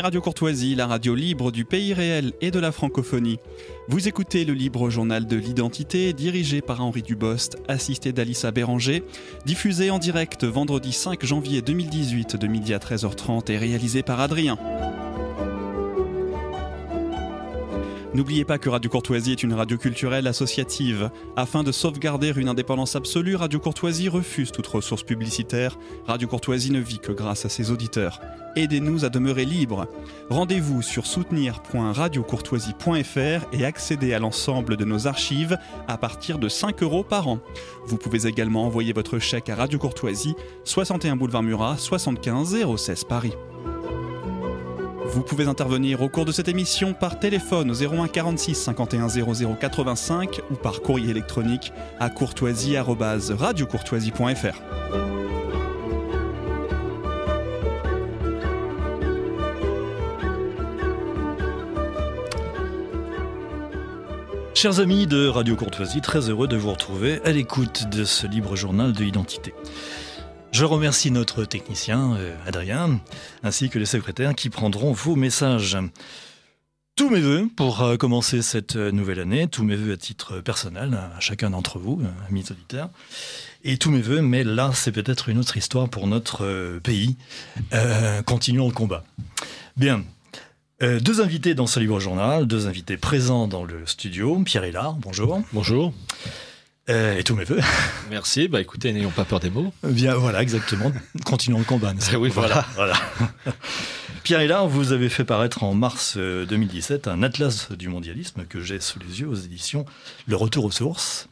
Radio Courtoisie, la radio libre du pays réel et de la francophonie. Vous écoutez le libre journal de l'identité, dirigé par Henri Dubost, assisté d'Alissa Béranger, diffusé en direct vendredi 5 janvier 2018 de midi à 13h30 et réalisé par Adrien. N'oubliez pas que Radio Courtoisie est une radio culturelle associative. Afin de sauvegarder une indépendance absolue, Radio Courtoisie refuse toute ressource publicitaire. Radio Courtoisie ne vit que grâce à ses auditeurs. Aidez-nous à demeurer libre. Rendez-vous sur soutenir.radiocourtoisie.fr et accédez à l'ensemble de nos archives à partir de 5 euros par an. Vous pouvez également envoyer votre chèque à Radio Courtoisie, 61 boulevard Murat, 75 016 Paris. Vous pouvez intervenir au cours de cette émission par téléphone au 01 46 51 00 85 ou par courrier électronique à courtoisie-radio-courtoisie.fr Chers amis de Radio Courtoisie, très heureux de vous retrouver à l'écoute de ce libre journal de l'identité. Je remercie notre technicien, euh, Adrien, ainsi que les secrétaires qui prendront vos messages. Tous mes voeux pour euh, commencer cette euh, nouvelle année, tous mes voeux à titre personnel, à chacun d'entre vous, amis auditeurs, et tous mes voeux, mais là c'est peut-être une autre histoire pour notre pays. continuons le combat. Bien, deux invités dans ce libre journal, deux invités présents dans le studio, Pierre Hélard, bonjour. Bonjour. Euh, et tous mes voeux. Merci. Bah écoutez, n'ayons pas peur des mots. Eh bien, voilà, exactement. Continuons le combat. Eh oui, voilà. voilà. Pierre Hélard, vous avez fait paraître en mars 2017 euh, un atlas du mondialisme que j'ai sous les yeux aux éditions Le Retour aux sources.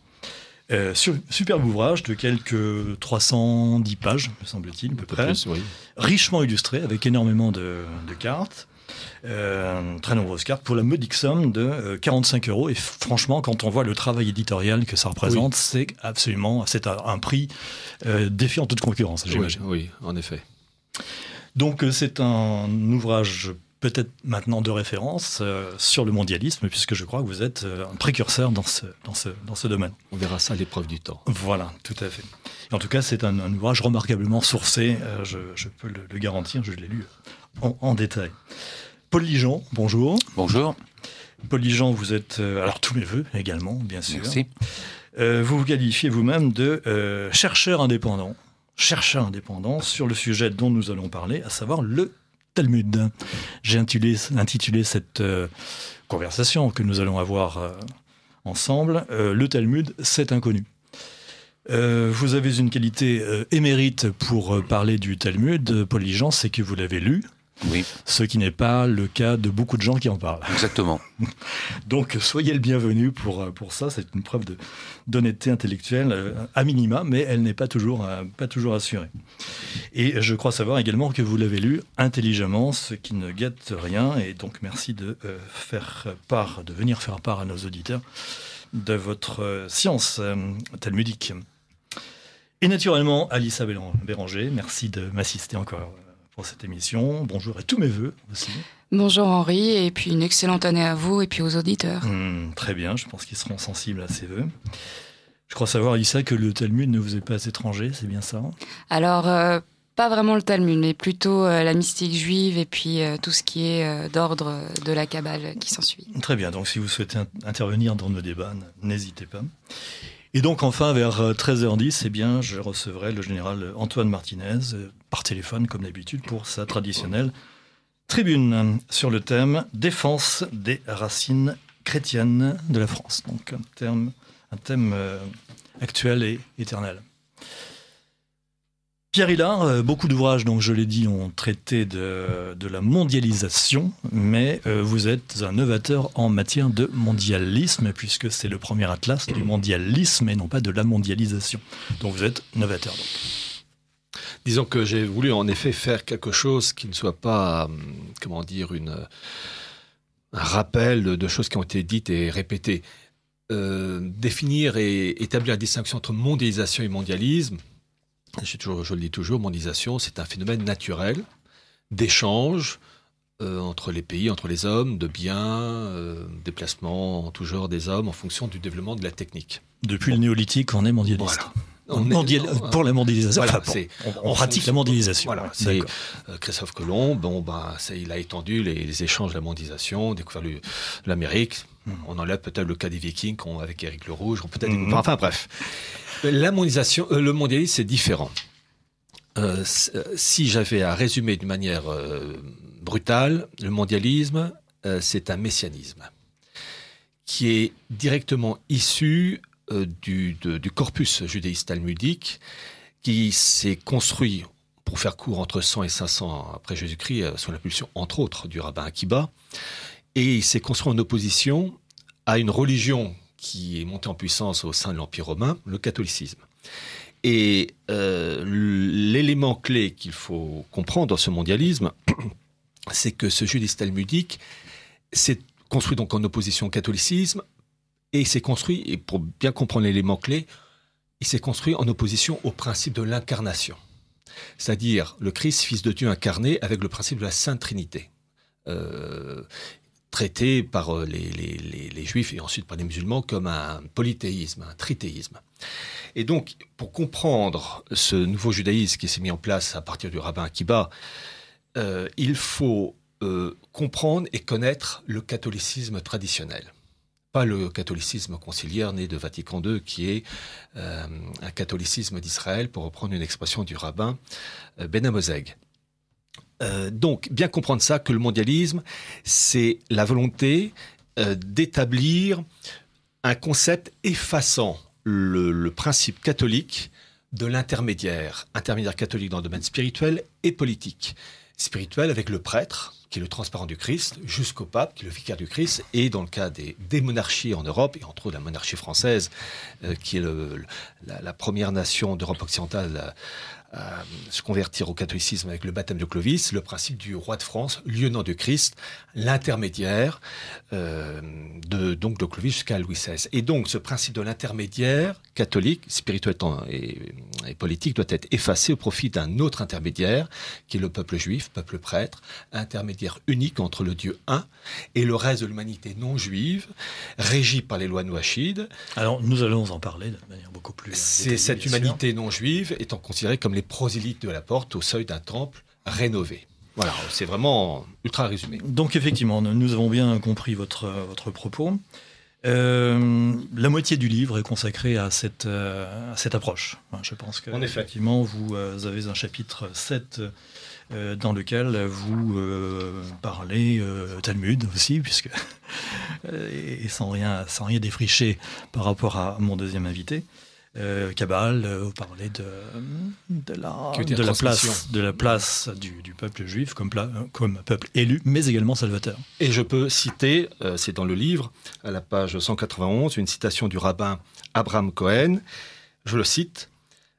Euh, superbe ouvrage de quelques 310 pages, me semble-t-il, à peu près. Richement illustré, avec énormément de cartes. Euh, très nombreuses cartes, pour la modique somme de 45 euh, euros. Et franchement, quand on voit le travail éditorial que ça représente, c'est absolument, c'est un prix euh, défiant toute concurrence, j'imagine. Oui, en effet. Donc c'est un ouvrage peut-être maintenant de référence sur le mondialisme, puisque je crois que vous êtes un précurseur dans ce, dans, ce, dans ce domaine. On verra ça à l'épreuve du temps. Voilà, tout à fait. en tout cas, c'est un, ouvrage remarquablement sourcé, je, peux le, garantir, je l'ai lu en, en détail. Paul bonjour. Bonjour. Paul vous êtes, euh, alors tous mes voeux également, bien sûr. Merci. Euh, vous vous qualifiez vous-même de euh, chercheur indépendant, chercheur indépendant sur le sujet dont nous allons parler, à savoir le Talmud. J'ai intitulé, cette conversation que nous allons avoir ensemble, le Talmud, c'est inconnu. vous avez une qualité émérite pour parler du Talmud, Paul c'est que vous l'avez lu, ce qui n'est pas le cas de beaucoup de gens qui en parlent. Exactement. Donc soyez le bienvenu pour, euh, pour ça. C'est une preuve d'honnêteté intellectuelle euh, à minima, mais elle n'est pas toujours, euh, pas toujours assurée. Et je crois savoir également que vous l'avez lu intelligemment, ce qui ne guette rien. Et donc merci de faire part, de venir faire part à nos auditeurs de votre science talmudique. Et naturellement, Alissa Béranger, merci de m'assister encore pour cette émission. Bonjour et tous mes voeux aussi. Bonjour Henri, et puis une excellente année à vous et puis aux auditeurs. Hmm, très bien, je pense qu'ils seront sensibles à ces voeux. Je crois savoir, Issa, que le Talmud ne vous est pas étranger, c'est bien ça Alors, euh, pas vraiment le Talmud, mais plutôt euh, la mystique juive et puis euh, tout ce qui est d'ordre de la Kabbale qui s'ensuit. Très bien, donc si vous souhaitez intervenir dans nos débats, n'hésitez pas. Et donc enfin, vers 13h10, euh, eh bien, je recevrai le général Antoine Martinez euh, par téléphone, comme d'habitude, pour sa traditionnelle tribune sur le thème Défense des racines chrétiennes de la France. Donc un thème euh, actuel et éternel. Pierre Hillard, euh, beaucoup d'ouvrages, donc je l'ai dit, ont traité de, la mondialisation, mais euh, vous êtes un novateur en matière de mondialisme, puisque c'est le premier atlas du mondialisme et non pas de la mondialisation. Donc vous êtes novateur. Disons que j'ai voulu en effet faire quelque chose qui ne soit pas, hum, comment dire, un rappel de, choses qui ont été dites et répétées. Euh, définir et établir la distinction entre mondialisation et mondialisme, je, toujours, je le dis toujours, mondialisation, c'est un phénomène naturel d'échange euh, entre les pays, entre les hommes, de biens, euh, déplacements tout genre des hommes en fonction du développement de la technique. Depuis le néolithique, on est mondialiste. pour la mondialisation. on, pratique la mondialisation. c'est euh, Christophe Colomb. Bon, bah, il a étendu les, échanges échanges, la mondialisation, découvert l'Amérique. Hmm. On enlève peut-être le cas des Vikings avec Eric le Rouge, peut-être hmm. enfin bref. Euh, le mondialisme, c'est différent. Euh, euh, si j'avais à résumer d'une manière brutale, le mondialisme, c'est un messianisme qui est directement issu du, corpus judaïste talmudique qui s'est construit pour faire court entre 100 et 500 après Jésus-Christ, sous l'impulsion entre autres du rabbin Akiba, et il s'est construit en opposition à une religion qui est montée en puissance au sein de l'Empire romain, le catholicisme. Et euh, l'élément clé qu'il faut comprendre dans ce mondialisme, c'est que ce judaïsme talmudique s'est construit donc en opposition au catholicisme, et s'est construit, et pour bien comprendre l'élément clé, il s'est construit en opposition au principe de l'incarnation, c'est-à-dire le Christ, fils de Dieu incarné, avec le principe de la Sainte Trinité. Euh, traité par euh, les, juifs et ensuite par les musulmans comme un polythéisme, un trithéisme. Et donc, pour comprendre ce nouveau judaïsme qui s'est mis en place à partir du rabbin Akiba, euh, il faut euh, comprendre et connaître le catholicisme traditionnel. Pas le catholicisme conciliaire né de Vatican II, qui est un catholicisme d'Israël, pour reprendre une expression du rabbin Ben Amozeg. Euh, donc, bien comprendre ça, que le mondialisme, c'est la volonté euh, d'établir un concept effaçant le, principe catholique de l'intermédiaire, intermédiaire catholique dans le domaine spirituel et politique. Spirituel avec le prêtre, qui est le transparent du Christ, jusqu'au pape, qui est le vicaire du Christ, et dans le cas des, monarchies en Europe, et entre autres la monarchie française, euh, qui est la, première nation d'Europe occidentale euh, se convertir au catholicisme avec le baptême de Clovis, le principe du roi de France, lieutenant de Christ, l'intermédiaire euh, de donc de Clovis jusqu'à Louis XVI. Et donc ce principe de l'intermédiaire catholique, spirituel et, et, politique doit être effacé au profit d'un autre intermédiaire qui est le peuple juif, peuple prêtre, intermédiaire unique entre le Dieu un et le reste de l'humanité non juive, régi par les lois noachides. Alors nous allons en parler de manière beaucoup plus. Euh, C'est cette humanité non juive étant considérée comme les prosélytes de la porte au seuil d'un temple rénové. Voilà, c'est vraiment ultra résumé. Donc effectivement, nous avons bien compris votre, propos. Euh, la moitié du livre est consacrée à cette, euh, cette approche. Je pense que, effet. vous euh, avez un chapitre 7 dans lequel vous parlez Talmud aussi, puisque et sans sans rien défricher par rapport à mon deuxième invité. Euh, Kabbal, euh, vous parlez de, la, place, du, peuple juif euh, comme, peuple élu, mais également salvateur. Et je peux citer, c'est dans le livre, à la page 191, une citation du rabbin Abraham Cohen. Je le cite.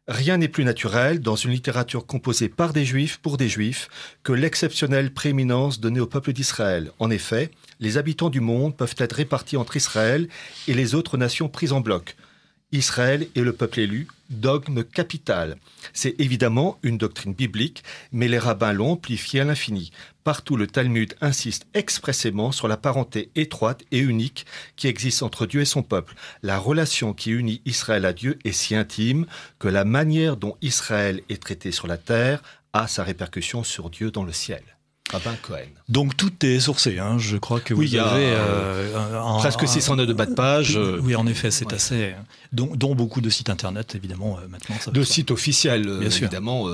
Rien n'est plus naturel dans une littérature composée par des juifs pour des juifs que l'exceptionnelle prééminence donnée au peuple d'Israël. En effet, les habitants du monde peuvent être répartis entre Israël et les autres nations prises en bloc. Israël est le peuple élu, dogme capital. C'est évidemment une doctrine biblique, mais les rabbins l'ont amplifiée à l'infini. Partout le Talmud insiste expressément sur la parenté étroite et unique qui existe entre Dieu et son peuple. La relation qui unit Israël à Dieu est si intime que la manière dont Israël est traité sur la terre a sa répercussion sur Dieu dans le ciel. Donc tout est sourcé, hein. je crois que vous oui, avez euh, euh presque 600 de bas de page. Oui, euh. en effet, c'est assez. Dont, beaucoup de sites internet, évidemment, euh, maintenant. de sites officiels, évidemment,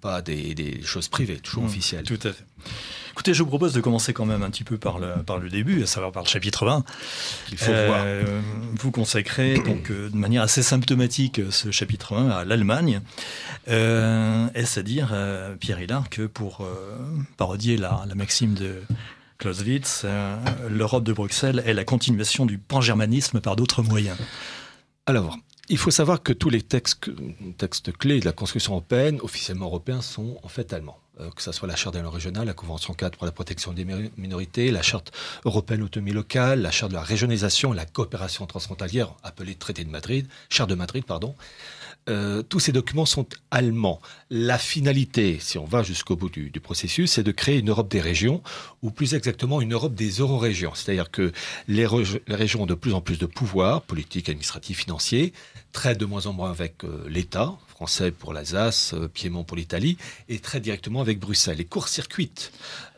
pas des, choses privées, toujours mmh, officielles. Tout à fait. Écoutez, je vous propose de commencer quand même un petit peu par le, par le début, à savoir par le chapitre 20. Il faut voir. Euh, vous consacrez donc euh, de manière assez symptomatique euh, ce chapitre 1 à l'Allemagne. Euh, est à dire, Pierre Hillard, que pour parodier la, la, maxime de Clausewitz, l'Europe de Bruxelles est la continuation du pan-germanisme par d'autres moyens Alors, il faut savoir que tous les textes, clés de la construction européenne, officiellement européens, sont en fait allemands euh, que ce soit la charte des langues régionales, la convention 4 pour la protection des minorités, la charte européenne autonomie locale, la charte de la régionalisation la coopération transfrontalière, appelée traité de Madrid, charte de Madrid, pardon. Euh, tous ces documents sont allemands. La finalité, si on va jusqu'au bout du, processus, c'est de créer une Europe des régions, ou plus exactement une Europe des euro-régions. C'est-à-dire que les, régions ont de plus en plus de pouvoirs, politiques, administratifs, financiers, très de moins en moins avec euh, l'État français pour l'Alsace, euh, Piémont pour l'Italie, et très directement avec Bruxelles. Les courts-circuits.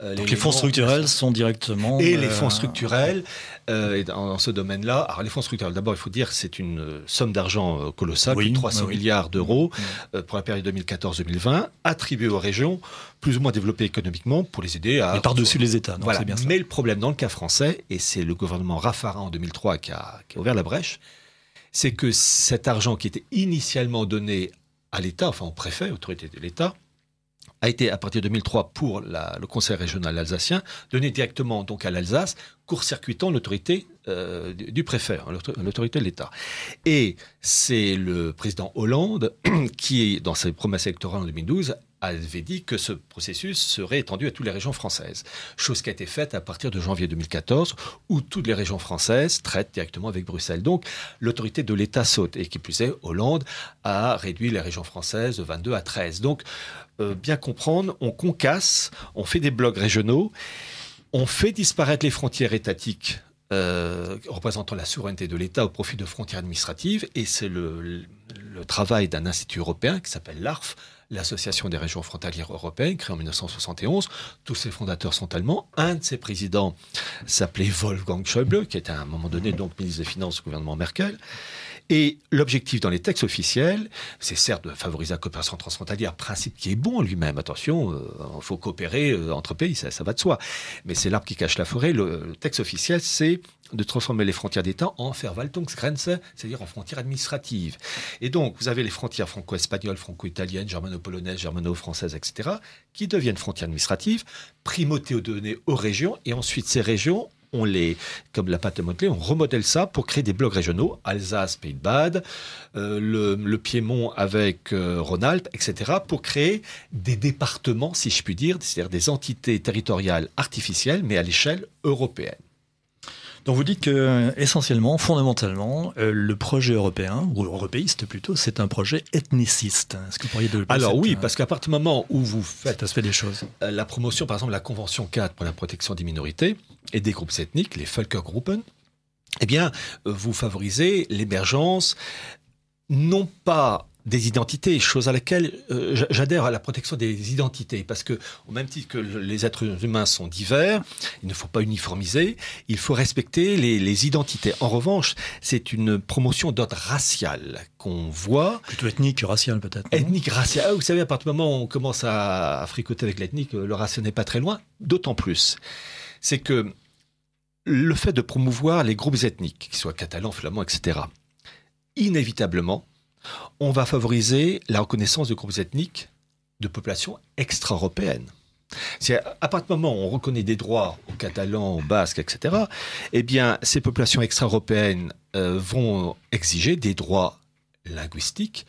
Euh, donc les fonds structurels sont directement... Et les fonds structurels, dans ce domaine-là, alors les fonds structurels, d'abord il faut dire que c'est une somme d'argent colossale, 300 milliards d'euros mm. pour la période 2014-2020, attribuée aux régions plus ou moins développées économiquement pour les aider à... Et par-dessus les États, non, voilà. bien ça. Mais le problème dans le cas français, et c'est le gouvernement Raffarin en 2003 qui qui a ouvert la brèche, c'est que cet argent qui était initialement donné à l'État, enfin au préfet, autorité de l'État, a été à partir de 2003 pour le Conseil régional alsacien donné directement donc à l'Alsace, court-circuitant l'autorité euh, du préfet, hein, l'autorité de l'État. Et c'est le président Hollande qui, dans ses promesses électorales en 2012, avait dit que ce processus serait étendu à toutes les régions françaises. Chose qui a été faite à partir de janvier 2014, où toutes les régions françaises traitent directement avec Bruxelles. Donc l'autorité de l'État saute. Et qui plus est, Hollande a réduit les régions françaises de 22 à 13. Donc euh, bien comprendre, on concasse, on fait des blocs régionaux, on fait disparaître les frontières étatiques euh, représentant la souveraineté de l'État au profit de frontières administratives. Et c'est le travail d'un institut européen qui s'appelle l'ARF l'Association des régions frontalières européennes, créée en 1971. Tous ses fondateurs sont allemands. Un de ses présidents s'appelait Wolfgang Schäuble, qui était à un moment donné donc ministre des Finances du gouvernement Merkel. Et l'objectif dans les textes officiels, c'est certes de favoriser la coopération transfrontalière, principe qui est bon en lui-même. Attention, euh, il faut coopérer euh, entre pays, ça, va de soi. Mais c'est l'arbre qui cache la forêt. Le, texte officiel, c'est de transformer les frontières d'État en Verwaltungsgrenze, c'est-à-dire en frontières administratives. Et donc, vous avez les frontières franco-espagnoles, franco-italiennes, germano-polonaises, germano-françaises, etc., qui deviennent frontières administratives, primauté aux données aux régions, et ensuite ces régions on les, comme la pâte à modeler, on remodèle ça pour créer des blocs régionaux, Alsace, Pays de Bade, euh, le, Piémont avec euh, Rhône-Alpes, etc., pour créer des départements, si je puis dire, c'est-à-dire des entités territoriales artificielles, mais à l'échelle européenne. Donc vous dites que euh, essentiellement, fondamentalement, euh, le projet européen ou européiste plutôt, c'est un projet ethniciste. Est-ce que vous pourriez développer Alors oui, euh, parce qu'à partir du moment où vous faites fait des choses, la promotion par exemple de la convention 4 pour la protection des minorités et des groupes ethniques, les Völkergruppen, eh bien, vous favorisez l'émergence non pas des identités, chose à laquelle euh, j'adhère à la protection des identités, parce que au même titre que les êtres humains sont divers, il ne faut pas uniformiser, il faut respecter les, identités. En revanche, c'est une promotion d'ordre racial qu'on voit. Plutôt ethnique, racial peut-être. Ethnique, racial. Ah, vous savez, à partir du moment où on commence à, à fricoter avec l'ethnique, le racial n'est pas très loin, d'autant plus. C'est que le fait de promouvoir les groupes ethniques, qu'ils soient catalans, flamands, etc., inévitablement, on va favoriser la reconnaissance de groupes ethniques de populations extra-européennes. à partir du moment où on reconnaît des droits aux Catalans, aux Basques, etc., eh bien, ces populations extra-européennes euh, vont exiger des droits linguistiques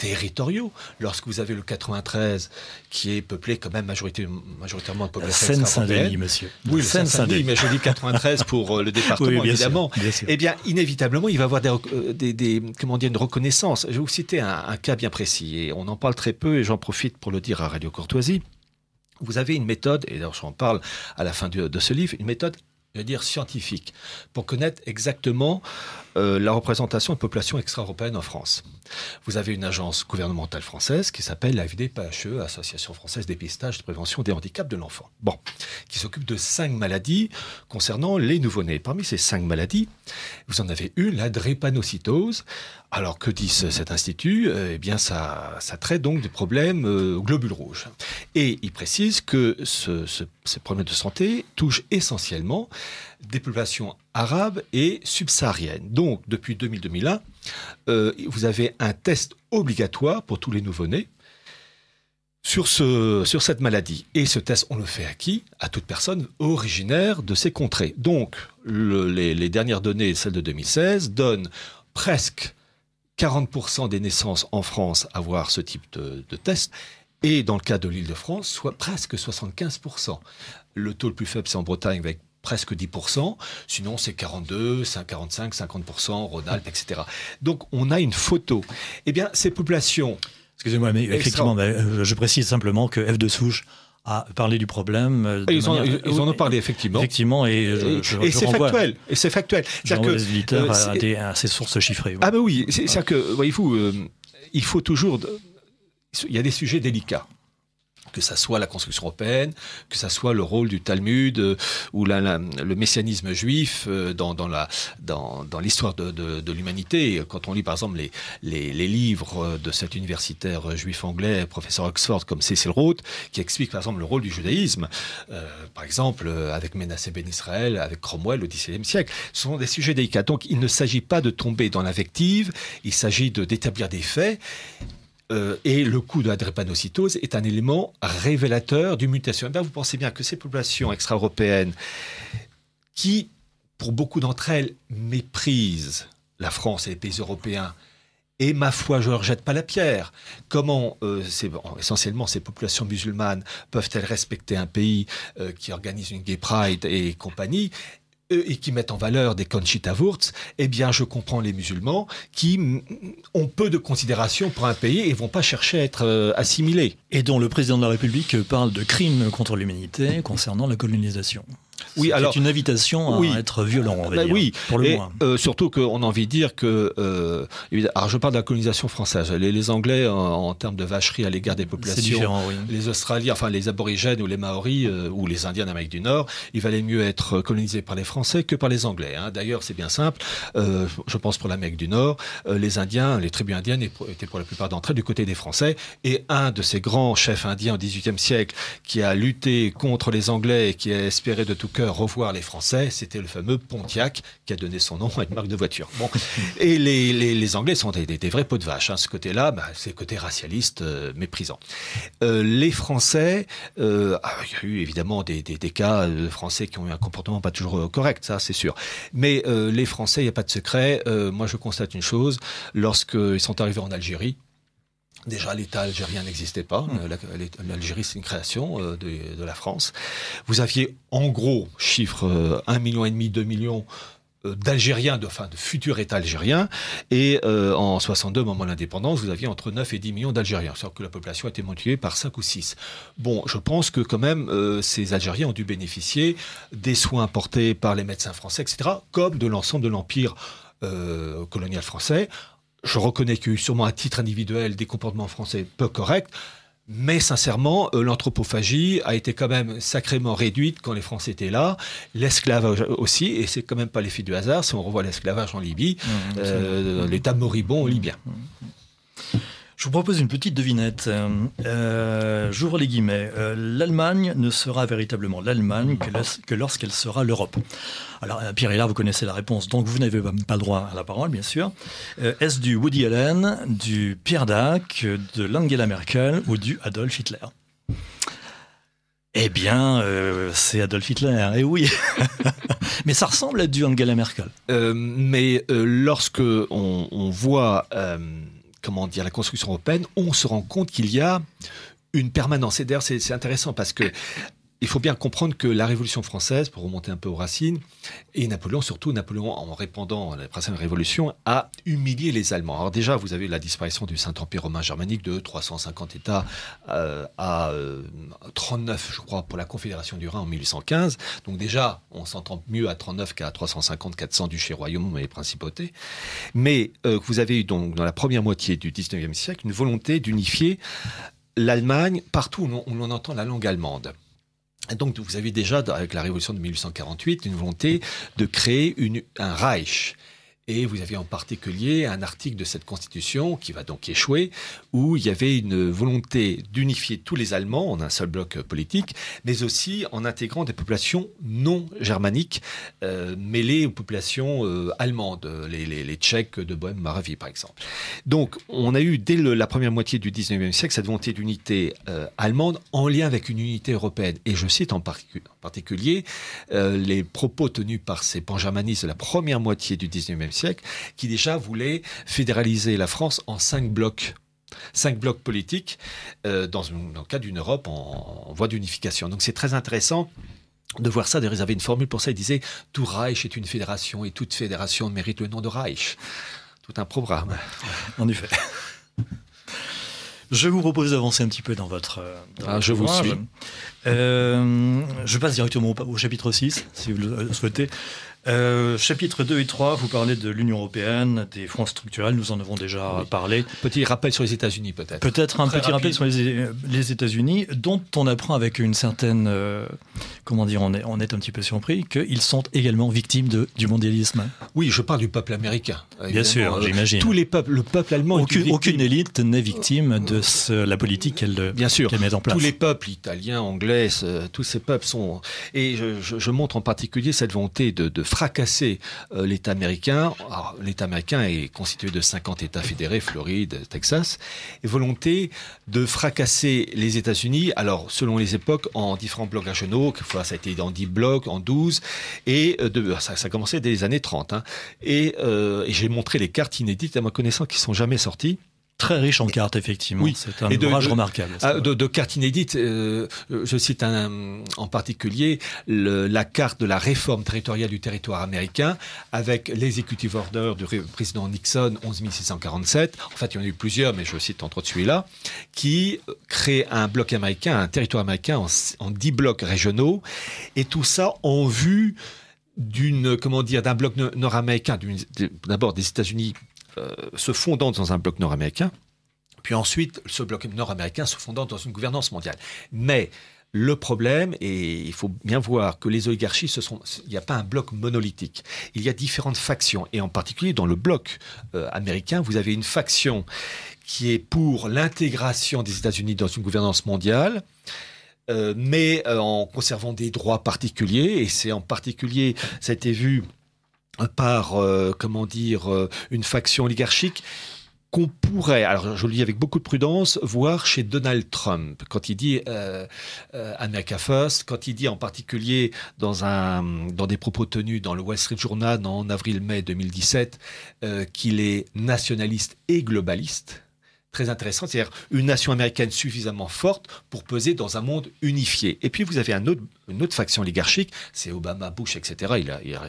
territoriaux. Lorsque vous avez le 93, qui est peuplé quand même majoritairement de population Seine-Saint-Denis, monsieur. Oui, Seine-Saint-Denis, mais je dis 93 pour euh, le département, évidemment. Eh bien, inévitablement, il va avoir des, euh, une reconnaissance. Je vais vous citer un, cas bien précis, et on en parle très peu, et j'en profite pour le dire à Radio Courtoisie. Vous avez une méthode, et d'ailleurs j'en parle à la fin de ce livre, une méthode je veux dire scientifique, pour connaître exactement euh, la représentation de population extra européenne en France. Vous avez une agence gouvernementale française qui s'appelle la FDPHE, Association française dépistage de prévention des handicaps de l'enfant. Bon, qui s'occupe de cinq maladies concernant les nouveau-nés. Parmi ces cinq maladies, vous en avez une, la drépanocytose, alors que dit cet institut Eh bien, ça, traite donc des problèmes euh, globules rouges. Et il précise que ces problèmes de santé touchent essentiellement des populations arabes et subsahariennes. Donc, depuis 2000-2001, euh, vous avez un test obligatoire pour tous les nouveau-nés sur, cette maladie. Et ce test, on le fait à qui À toute personne originaire de ces contrées. Donc, les, dernières données, celles de 2016, donnent presque 40% des naissances en France avoir ce type de, test. Et dans le cas de l'Île-de-France, soit presque 75%. Le taux le plus faible, c'est en Bretagne, avec presque 10%. Sinon, c'est 42, 45, 50%, Rhône-Alpes, etc. Donc, on a une photo. Eh bien, ces populations Excusez-moi, mais effectivement, bah, euh, je précise simplement que F 2 souche à parler du problème. Euh, ah, ils, manière... ils, en ont parlé, effectivement. Effectivement, et, et c'est factuel. Et c'est factuel. des, euh, sources chiffrées. Ah ben oui, c'est dire que, voyez-vous, euh, il faut toujours... Il y a des sujets délicats que ça soit la construction européenne, que ça soit le rôle du Talmud euh, ou la, le messianisme juif euh, dans, la, dans, l'histoire de, l'humanité. Quand on lit par exemple les, les, livres de cet universitaire juif anglais, professeur Oxford, comme Cecil Roth, qui explique par exemple le rôle du judaïsme, euh, par exemple avec Menassé Ben Israël, avec Cromwell au XVIIe siècle, ce sont des sujets délicats. Donc il ne s'agit pas de tomber dans l'invective, il s'agit de, d'établir des faits euh, et le coût de la drépanocytose est un élément révélateur d'une mutation. vous pensez bien que ces populations extra-européennes, qui, pour beaucoup d'entre elles, méprisent la France et les pays européens, et ma foi, je ne leur jette pas la pierre. Comment, euh, essentiellement, ces populations musulmanes peuvent-elles respecter un pays euh, qui organise une gay pride et compagnie et qui mettent en valeur des Conchita eh bien, je comprends les musulmans qui mm, mm, ont peu de considération pour un pays et vont pas chercher à être euh, assimilés. Et dont le président de la République parle de crimes contre l'humanité concernant la colonisation. Oui, une invitation à être violent, on va bah oui, pour le moins. Euh, surtout qu'on a envie de dire que, euh, alors je parle de la colonisation française. Les, Anglais, en, termes de vacherie à l'égard des populations, les Australiens, enfin les Aborigènes ou les Maoris euh, ou les Indiens d'Amérique du Nord, il valait mieux être colonisé par les Français que par les Anglais. Hein. D'ailleurs, c'est bien simple. je pense pour l'Amérique du Nord, les Indiens, les tribus indiennes étaient pour la plupart d'entre elles du côté des Français. Et un de ces grands chefs indiens au XVIIIe siècle qui a lutté contre les Anglais et qui a espéré de tout revoir les Français, c'était le fameux Pontiac qui a donné son nom à une marque de voiture. Bon. Et les, Anglais sont des, vrais pots de vache. Hein. Ce côté-là, bah, c'est le côté racialiste euh, méprisant. Euh, les Français, euh, ah, il y a eu évidemment des, des, cas de Français qui ont eu un comportement pas toujours correct, ça c'est sûr. Mais les Français, il n'y a pas de secret. moi, je constate une chose. Lorsqu'ils sont arrivés en Algérie, Déjà, l'État algérien n'existait pas. Mmh. L'Algérie, c'est une création euh, de, la France. Vous aviez, en gros, chiffre 1,5 euh, million, 2 millions euh, d'Algériens, de, enfin de futurs États algériens. Et en 62, moment de l'indépendance, vous aviez entre 9 et 10 millions d'Algériens. cest que la population a été multipliée par 5 ou 6. Bon, je pense que quand même, ces Algériens ont dû bénéficier des soins apportés par les médecins français, etc., comme de l'ensemble de l'Empire colonial français je reconnais qu'il y a eu sûrement à titre individuel des comportements français peu corrects. Mais sincèrement, euh, l'anthropophagie a été quand même sacrément réduite quand les Français étaient là. L'esclavage aussi, et c'est quand même pas l'effet du hasard si on revoit l'esclavage en Libye, mmh, mmh, mmh, euh, l'état moribond libyen. Je vous propose une petite devinette. Euh, euh, j'ouvre les guillemets. Euh, L'Allemagne ne sera véritablement l'Allemagne que lorsqu'elle sera l'Europe. Alors, Pierre là, vous connaissez la réponse, donc vous n'avez pas le droit à la parole, bien sûr. Est-ce du Woody Allen, du Pierre Dac, de l'Angela Merkel ou du Adolf Hitler eh bien, c'est Adolf Hitler, et hein, eh oui. mais ça ressemble à du Angela Merkel. mais lorsque on, on voit comment dire, la construction européenne, on se rend compte qu'il y a une permanence. Et d'ailleurs, c'est intéressant parce que il faut bien comprendre que la Révolution française, pour remonter un peu aux racines, et Napoléon, surtout Napoléon, en répandant la prochaine Révolution, a humilié les Allemands. Alors déjà, vous avez la disparition du Saint-Empire romain germanique de 350 États euh, à 39, euh, je crois, pour la Confédération du Rhin en 1815. Donc déjà, on s'entend mieux à 39 qu'à 350, 400 duchés, royaumes et principautés. Mais euh, vous avez eu donc dans la première moitié du 19e siècle une volonté d'unifier l'Allemagne partout où l'on entend la langue allemande donc, vous avez déjà, avec la révolution de 1848, une volonté de créer un Reich et vous avez en particulier un article de cette constitution qui va donc échouer, où il y avait une volonté d'unifier tous les Allemands en un seul bloc politique, mais aussi en intégrant des populations non germaniques euh, mêlées aux populations euh, allemandes, les, Tchèques de Bohème-Maravie par exemple. Donc on a eu dès la première moitié du 19e siècle cette volonté d'unité euh, allemande en lien avec une unité européenne. Et je cite en, particulier les propos tenus par ces germanistes de la première moitié du 19e siècle qui déjà voulait fédéraliser la France en cinq blocs cinq blocs politiques euh, dans, le cadre d'une Europe en, voie d'unification. Donc c'est très intéressant de voir ça. de réserver une formule pour ça. Il disait, Tout Reich est une fédération et toute fédération mérite le nom de Reich. Tout un programme. En effet. Je vous propose d'avancer un petit peu dans votre. Euh, ah, je vous suis. Euh, je passe directement au, au, chapitre 6, si vous le souhaitez. Chapitres euh, chapitre 2 et 3, vous parlez de l'Union européenne, des fonds structurels, nous en avons déjà parlé. Petit rappel sur les États-Unis peut-être. Peut-être un petit rappel sur les, États-Unis, dont on apprend avec une certaine... Euh, comment dire, on est, est un petit peu surpris, qu'ils sont également victimes du mondialisme. Oui, je parle du peuple américain. Bien sûr, euh, j'imagine. Tous les peuples, le peuple allemand... Aucune, aucune élite n'est victime de la politique qu'elle met en place. Tous les peuples, italiens, anglais, tous ces peuples sont... Et je, montre en particulier cette volonté de, de fracasser euh, l'État américain. L'État américain est constitué de 50 États fédérés, Floride, Texas, et volonté de fracasser les États-Unis, alors selon les époques, en différents blocs régionaux, quelquefois ça a été dans 10 blocs, en 12, et euh, euh, ça, a commencé dès les années 30. Hein. et, j'ai montré les cartes inédites à ma connaissance qui sont jamais sorties très riche en cartes, effectivement. Oui. C'est un ouvrage remarquable. Ah, de, cartes inédites, euh, je cite en particulier la carte de la réforme territoriale du territoire américain avec l'executive order du président Nixon 11 647, En fait, il y en a eu plusieurs, mais je cite entre autres celui-là, qui euh, crée un bloc américain, un territoire américain en, dix blocs régionaux. Et tout ça en vue d'une comment dire d'un bloc nord-américain d'abord des États-Unis euh, se fondant dans un bloc nord-américain, puis ensuite ce bloc nord-américain se fondant dans une gouvernance mondiale. Mais le problème, et il faut bien voir que les oligarchies, sont, il n'y a pas un bloc monolithique. Il y a différentes factions, et en particulier dans le bloc euh, américain, vous avez une faction qui est pour l'intégration des États-Unis dans une gouvernance mondiale, euh, mais en conservant des droits particuliers, et c'est en particulier, ça a été vu par, euh, comment dire, euh, une faction oligarchique qu'on pourrait, alors je le dis avec beaucoup de prudence, voir chez Donald Trump, quand il dit euh, America First, quand il dit en particulier dans, des propos tenus dans le Wall Street Journal en avril-mai 2017 qu'il est nationaliste et globaliste très intéressante, c'est-à-dire une nation américaine suffisamment forte pour peser dans un monde unifié. Et puis vous avez une autre faction oligarchique, c'est Obama, Bush, etc.,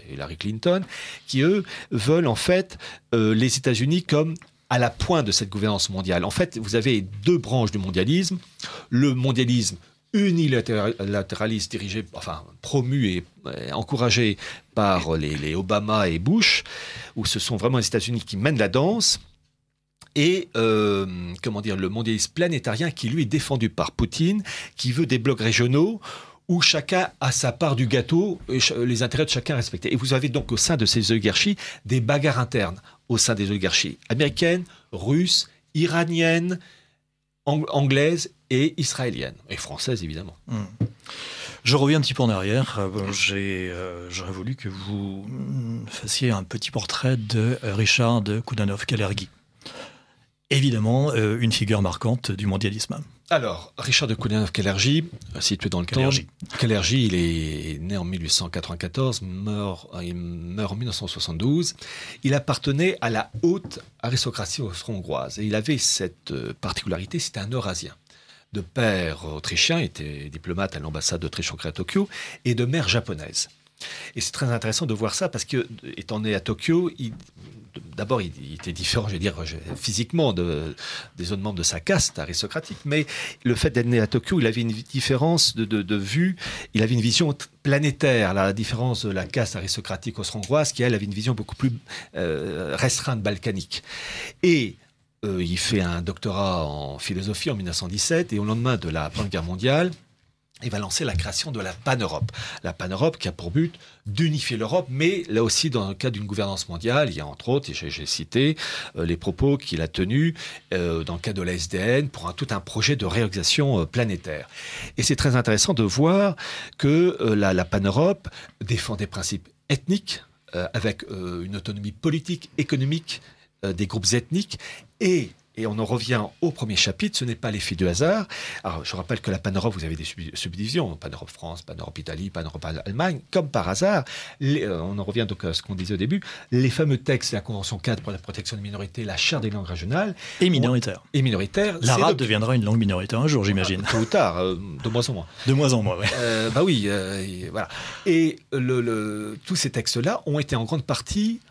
Hillary Clinton, qui eux veulent en fait euh, les États-Unis comme à la pointe de cette gouvernance mondiale. En fait, vous avez deux branches du mondialisme. Le mondialisme unilatéraliste dirigé, enfin promu et encouragé par les Obama et Bush, où ce sont vraiment les États-Unis qui mènent la danse et euh, comment dire le mondialisme planétarien qui lui est défendu par Poutine, qui veut des blocs régionaux où chacun a sa part du gâteau, et les intérêts de chacun respectés. Et vous avez donc au sein de ces oligarchies des bagarres internes au sein des oligarchies américaines, russes, iraniennes, anglaises et israéliennes, et françaises évidemment. Hmm. Je reviens un petit peu en arrière. Euh, euh, j'aurais voulu que vous hmm, fassiez un petit portrait de Richard Koudanov-Kalergi évidemment euh, une figure marquante du mondialisme. Alors, Richard de koulianov kellerji, situé dans le Kalergi. temps. il est né en 1894, euh, il meurt en 1972. Il appartenait à la haute aristocratie austro-hongroise et il avait cette euh, particularité, c'était un Eurasien. De père autrichien, il était diplomate à l'ambassade d'Autriche à Tokyo, et de mère japonaise. Et c'est très intéressant de voir ça parce que, étant né à Tokyo, il, d'abord, il, était différent, je veux dire, physiquement des autres membres de sa caste aristocratique, mais le fait d'être né à Tokyo, il avait une différence de, vue, il avait une vision planétaire, la différence de la caste aristocratique austro-hongroise, qui elle avait une vision beaucoup plus euh, restreinte, balkanique. Et euh, il fait un doctorat en philosophie en 1917, et au lendemain de la Première Guerre mondiale, il va lancer la création de la Pan-Europe. La Pan-Europe qui a pour but d'unifier l'Europe, mais là aussi dans le cadre d'une gouvernance mondiale, il y a entre autres, et j'ai cité euh, les propos qu'il a tenus euh, dans le cadre de la SDN pour un, tout un projet de réorganisation euh, planétaire. Et c'est très intéressant de voir que la, la Pan-Europe défend des principes ethniques, avec une autonomie politique, économique des groupes ethniques, et et on en revient au premier chapitre, ce n'est pas l'effet du hasard. Alors, je rappelle que la Pan-Europe, vous avez des subdivisions, Pan-Europe France, Pan-Europe Italie, Pan-Europe Allemagne, comme par hasard, euh, on en revient donc à ce qu'on disait au début, les fameux textes de la Convention 4 pour la protection des minorités, la Charte des langues régionales. Et minoritaire. Et minoritaire. L'arabe deviendra une langue minoritaire un jour, j'imagine. Ah, tôt ou tard, euh, de moins en moins. De moins en moins, oui. Euh, bah oui, voilà. Et le, tous ces textes-là ont été en grande partie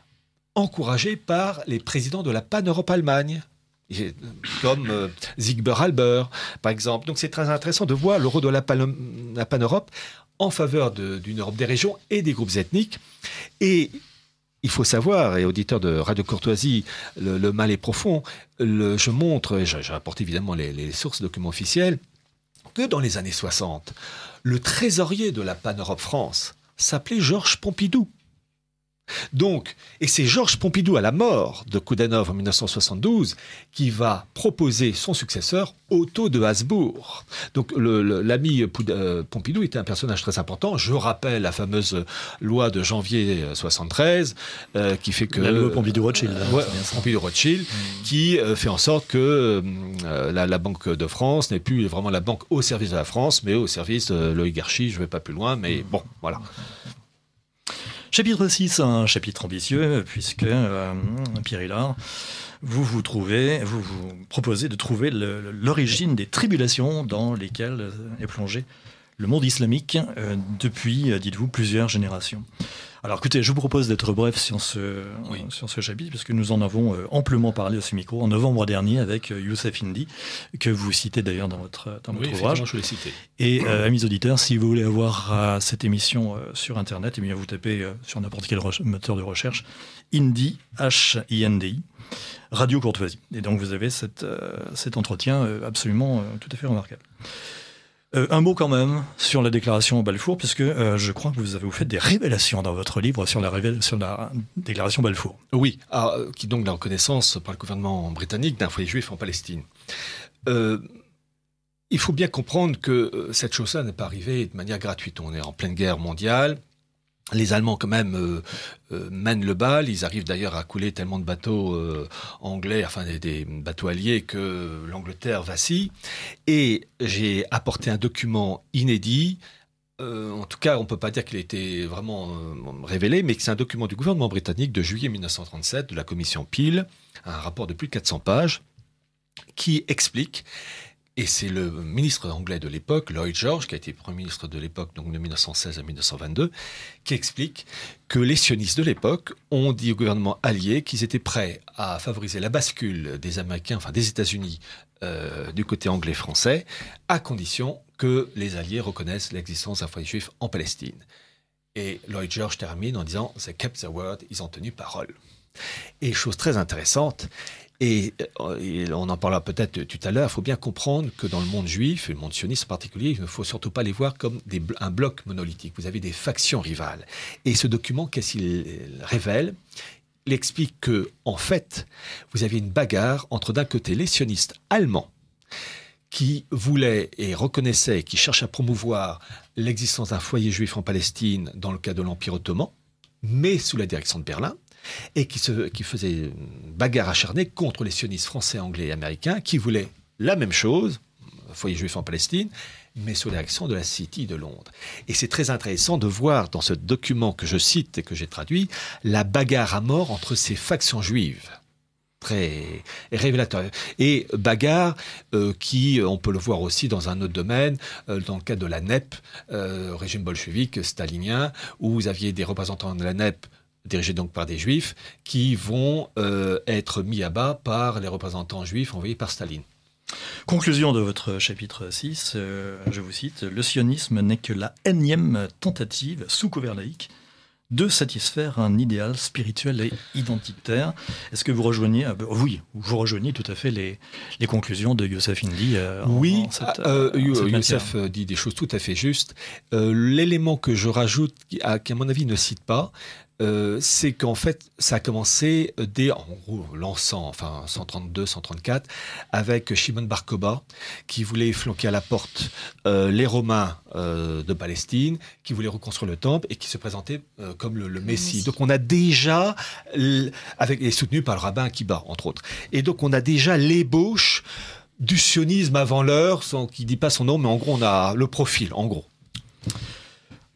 encouragés par les présidents de la Pan-Europe Allemagne comme euh, albert Halber, par exemple. Donc c'est très intéressant de voir le rôle de la, pan europe en faveur d'une Europe des régions et des groupes ethniques. Et il faut savoir, et auditeur de Radio Courtoisie, le, mal est profond. je montre, j'ai rapporte évidemment les, les sources, documents officiels, que dans les années 60, le trésorier de la Pan-Europe France s'appelait Georges Pompidou. Donc, et c'est Georges Pompidou à la mort de Koudanov en 1972 qui va proposer son successeur Otto de Habsbourg. Donc, l'ami euh, Pompidou était un personnage très important. Je rappelle la fameuse loi de janvier 73 euh, qui fait que la Pompidou Rothschild, hein, Pompidou Rothschild, mm. qui euh, fait en sorte que la, la, Banque de France n'est plus vraiment la banque au service de la France, mais au service de l'oligarchie. Je ne vais pas plus loin, mais mm. bon, voilà. Chapitre 6, un chapitre ambitieux, puisque euh, Pierre Hillard, vous vous trouvez, vous vous proposez de trouver l'origine des tribulations dans lesquelles est plongé le monde islamique euh, depuis, euh, dites-vous, plusieurs générations. Alors écoutez, je vous propose d'être bref sur ce, sur ce chapitre, puisque nous en avons euh, amplement parlé à ce micro en novembre dernier avec euh, Youssef Indy, que vous citez d'ailleurs dans votre, dans votre ouvrage. Je l'ai cité. Et euh, amis auditeurs, si vous voulez avoir cette émission sur Internet, eh bien, vous tapez sur n'importe quel moteur de recherche Indy, H-I-N-D-I. Radio Courtoisie. Et donc vous avez cette, cet entretien absolument tout à fait remarquable. Euh, un mot quand même sur la déclaration Balfour, puisque euh, je crois que vous avez fait des révélations dans votre livre sur la, déclaration Balfour. Oui, ah, euh, qui donc la reconnaissance par le gouvernement britannique d'un foyer juif en Palestine. il faut bien comprendre que cette chose-là n'est pas arrivée de manière gratuite. On est en pleine guerre mondiale les Allemands, quand même, euh, euh, mènent le bal. Ils arrivent d'ailleurs à couler tellement de bateaux euh, anglais, enfin des, bateaux alliés, que l'Angleterre vacille. Et j'ai apporté un document inédit. en tout cas, on ne peut pas dire qu'il a été vraiment révélé, mais c'est un document du gouvernement britannique de juillet 1937, de la commission Peel, un rapport de plus de 400 pages, qui explique et c'est le ministre anglais de l'époque, Lloyd George, qui a été Premier ministre de l'époque, donc de 1916 à 1922, qui explique que les sionistes de l'époque ont dit au gouvernement allié qu'ils étaient prêts à favoriser la bascule des Américains, enfin des États-Unis, euh, du côté anglais-français, à condition que les alliés reconnaissent l'existence d'un foyer juif en Palestine. Et Lloyd George termine en disant They kept their word, ils ont tenu parole. Et chose très intéressante, euh, et, on en parlera peut-être tout à l'heure, il faut bien comprendre que dans le monde juif, et le monde sioniste en particulier, il ne faut surtout pas les voir comme un bloc monolithique. Vous avez des factions rivales. Et ce document, qu'est-ce qu'il euh, révèle Il explique que, en fait, vous avez une bagarre entre d'un côté les sionistes allemands, qui voulaient et reconnaissaient, qui cherchent à promouvoir l'existence d'un foyer juif en Palestine dans le cas de l'Empire ottoman, mais sous la direction de Berlin, et qui, faisait bagarre acharnée contre les sionistes français, anglais et américains qui voulaient la même chose, foyer juif en Palestine, mais sous l'action de la City de Londres. Et c'est très intéressant de voir dans ce document que je cite et que j'ai traduit la bagarre à mort entre ces factions juives très révélateur. Et bagarre, euh, qui, on peut le voir aussi dans un autre domaine, euh, dans le cas de la NEP, euh, régime bolchevique stalinien, où vous aviez des représentants de la NEP dirigés donc par des juifs, qui vont euh, être mis à bas par les représentants juifs envoyés par Staline. Conclusion de votre chapitre 6, euh, je vous cite, Le sionisme n'est que la énième tentative, sous couvert laïque, de satisfaire un idéal spirituel et identitaire. Est-ce que vous rejoignez, euh, bah, oui, vous rejoignez tout à fait les, conclusions de Youssef Indy Oui, en, Youssef dit des choses tout à fait justes. L'élément que je rajoute, qu'à qui à mon avis ne cite pas, euh, c'est qu'en fait, ça a commencé euh, dès, en gros, lançant, enfin, 132, 134, avec Shimon Bar-Koba, qui voulait flanquer à la porte euh, les Romains de Palestine, qui voulait reconstruire le temple et qui se présentait comme le, Messie. Donc, on a déjà, avec, et soutenu par le rabbin Akiba, entre autres. Et donc, on a déjà l'ébauche du sionisme avant l'heure, qui ne dit pas son nom, mais en gros, on a le profil, en gros.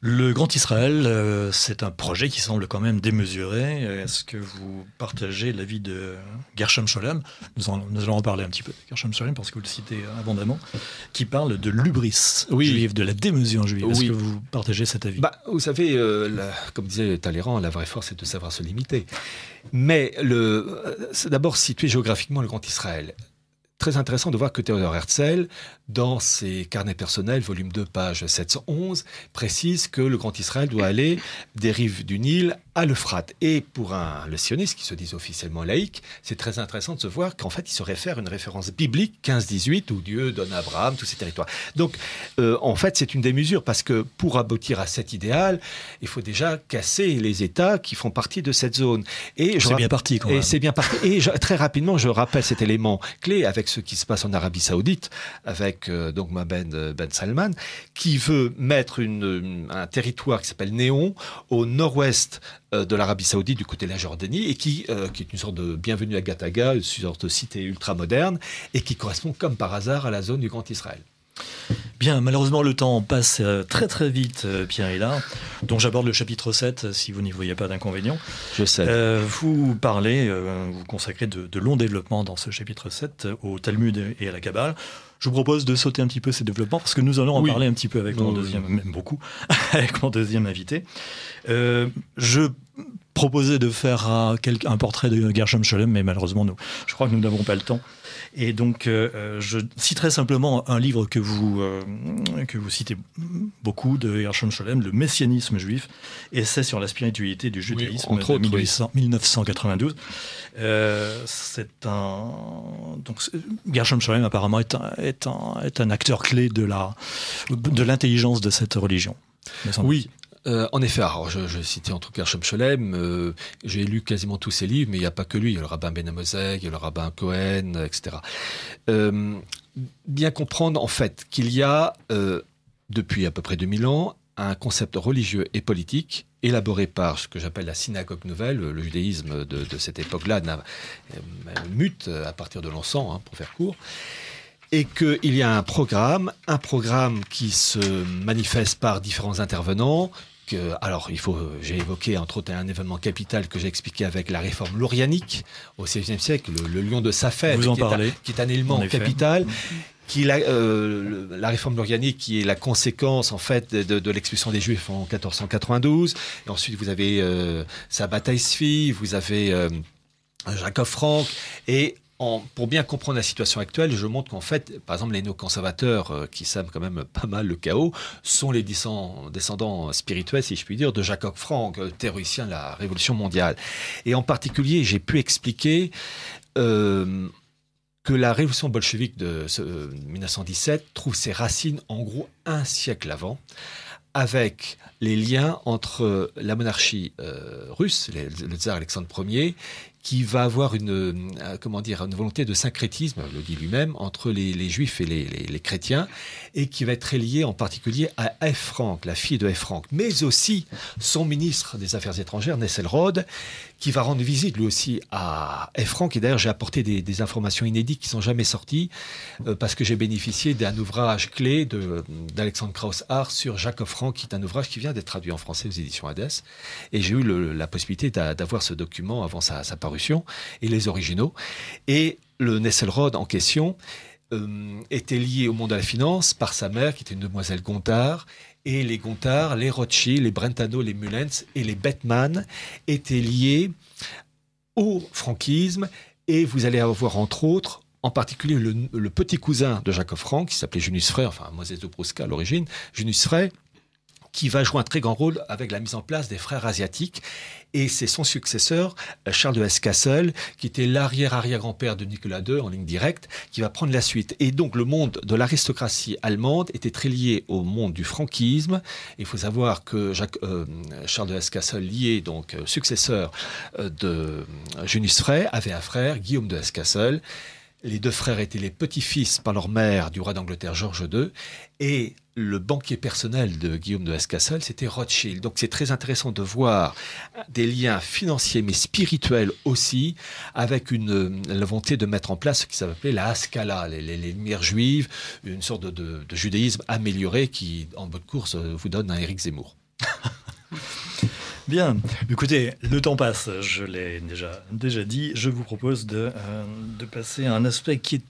Le Grand Israël, euh, c'est un projet qui semble quand même démesuré. Est-ce que vous partagez l'avis de Gershom Scholem nous, allons en parler un petit peu. Gershom Scholem, parce que vous le citez abondamment, qui parle de l'ubris oui. de la démesure juive. Est-ce que vous partagez cet avis bah, Vous savez, euh, comme disait Talleyrand, la vraie force est de savoir se limiter. Mais le, euh, d'abord situer géographiquement le Grand Israël très intéressant de voir que Theodor Herzl, dans ses carnets personnels, volume 2, page 711, précise que le Grand Israël doit aller des rives du Nil à l'Euphrate. Et pour un, le sioniste qui se dit officiellement laïque, c'est très intéressant de se voir qu'en fait, il se réfère à une référence biblique 15-18 où Dieu donne à Abraham tous ces territoires. Donc, euh, en fait, c'est une démesure parce que pour aboutir à cet idéal, il faut déjà casser les États qui font partie de cette zone. Et c'est bien parti. Et c'est bien parti. Et très rapidement, je rappelle cet élément clé avec ce qui se passe en Arabie Saoudite, avec euh, donc Mohamed Ben Salman, qui veut mettre une, un territoire qui s'appelle Néon au nord-ouest euh, de l'Arabie Saoudite du côté de la Jordanie et qui, euh, qui est une sorte de bienvenue à Gataga, une sorte de cité ultra moderne et qui correspond comme par hasard à la zone du Grand Israël. Bien, malheureusement, le temps passe euh, très très vite, Pierre Hélard, dont j'aborde le chapitre 7, si vous n'y voyez pas d'inconvénient. Je sais. vous parlez, vous consacrez de, longs développements dans ce chapitre 7 au Talmud et à la Kabbale. Je vous propose de sauter un petit peu ces développements parce que nous allons en parler un petit peu avec mon deuxième, même beaucoup, avec mon deuxième invité. Euh, je proposais de faire euh, un, portrait de Gershom Scholem, mais malheureusement, nous, je crois que nous n'avons pas le temps. Et donc, euh, euh, je citerai simplement un livre que vous, euh, que vous citez beaucoup de Gershom Scholem, Le messianisme juif, essai sur la spiritualité du judaïsme de 1992. Euh, c'est un. Donc, Gershom Scholem, apparemment, est un, est est un acteur clé de, la, de l'intelligence de cette religion. Oui, euh, en effet, alors je, citais en tout cas euh, j'ai lu quasiment tous ses livres, mais il n'y a pas que lui, il y a le rabbin Benamozeg, il y a le rabbin Cohen, euh, etc. bien comprendre en fait qu'il y a, depuis à peu près 2000 ans, un concept religieux et politique élaboré par ce que j'appelle la synagogue nouvelle. Le judaïsme de, cette époque-là mute à partir de l'encens, hein, pour faire court et qu'il y a un programme, un programme qui se manifeste par différents intervenants, alors, il faut, j'ai évoqué entre autres un événement capital que j'ai expliqué avec la réforme lorianique au XVIe siècle, le, lion de Safed, qui, qui, est un élément capital. Qui la, euh, réforme lorianique, qui est la conséquence en fait de, l'expulsion des Juifs en 1492. ensuite vous avez euh, sa vous avez euh, Jacob Frank et pour bien comprendre la situation actuelle, je montre qu'en fait, par exemple, les néoconservateurs, conservateurs qui savent quand même pas mal le chaos, sont les descendants spirituels, si je puis dire, de Jacob Frank, euh, théoricien de la Révolution mondiale. Et en particulier, j'ai pu expliquer euh, que la révolution bolchevique de 1917 euh, trouve ses racines en gros un siècle avant, avec les liens entre la monarchie russe, le, le tsar Alexandre Ier, qui va avoir une, euh, comment dire, une volonté de syncrétisme, le dit lui-même, entre les, juifs et les, chrétiens, et qui va être lié en particulier à F. Frank, la fille de F. Frank, mais aussi son ministre des Affaires étrangères, Rode, qui va rendre visite lui aussi à F. Frank. Et d'ailleurs, j'ai apporté des, informations inédites qui sont jamais sorties, euh, parce que j'ai bénéficié d'un ouvrage clé d'Alexandre Krauss-Hart sur Jacob Frank, qui est un ouvrage qui vient d'être traduit en français aux éditions Hades. Et j'ai eu la possibilité d'avoir ce document avant sa, sa parution et les originaux. Et le Nesselrode en question euh, était lié au monde de la finance par sa mère, qui était une demoiselle Gontard. Et les Gontard, les Rothschild, les Brentano, les Mullens et les Bettman étaient liés au franquisme. Et vous allez avoir entre autres en particulier le, petit cousin de Jacob Frank, qui s'appelait Junius Frey, enfin Moses de Brusca à l'origine, Junius Frey, qui va jouer un très grand rôle avec la mise en place des frères asiatiques. Et c'est son successeur, euh, Charles de hesse qui était l'arrière-arrière-grand-père de Nicolas II en ligne directe, qui va prendre la suite. Et donc le monde de l'aristocratie allemande était très lié au monde du franquisme. Il faut savoir que Jacques, euh, Charles de hesse lié donc euh, successeur de Junius Frey, avait un frère, Guillaume de hesse Les deux frères étaient les petits-fils par leur mère du roi d'Angleterre Georges II. Et le banquier personnel de Guillaume de Hescassel, c'était Rothschild. Donc c'est très intéressant de voir des liens financiers mais spirituels aussi avec une, euh, la volonté de mettre en place ce qui s'appelait la Haskalah, les, lumières juives, une sorte de, judaïsme amélioré qui, en bonne course, euh, vous donne un Éric Zemmour. Bien, écoutez, le temps passe, je l'ai déjà, déjà dit. Je vous propose de, euh, passer à un aspect qui,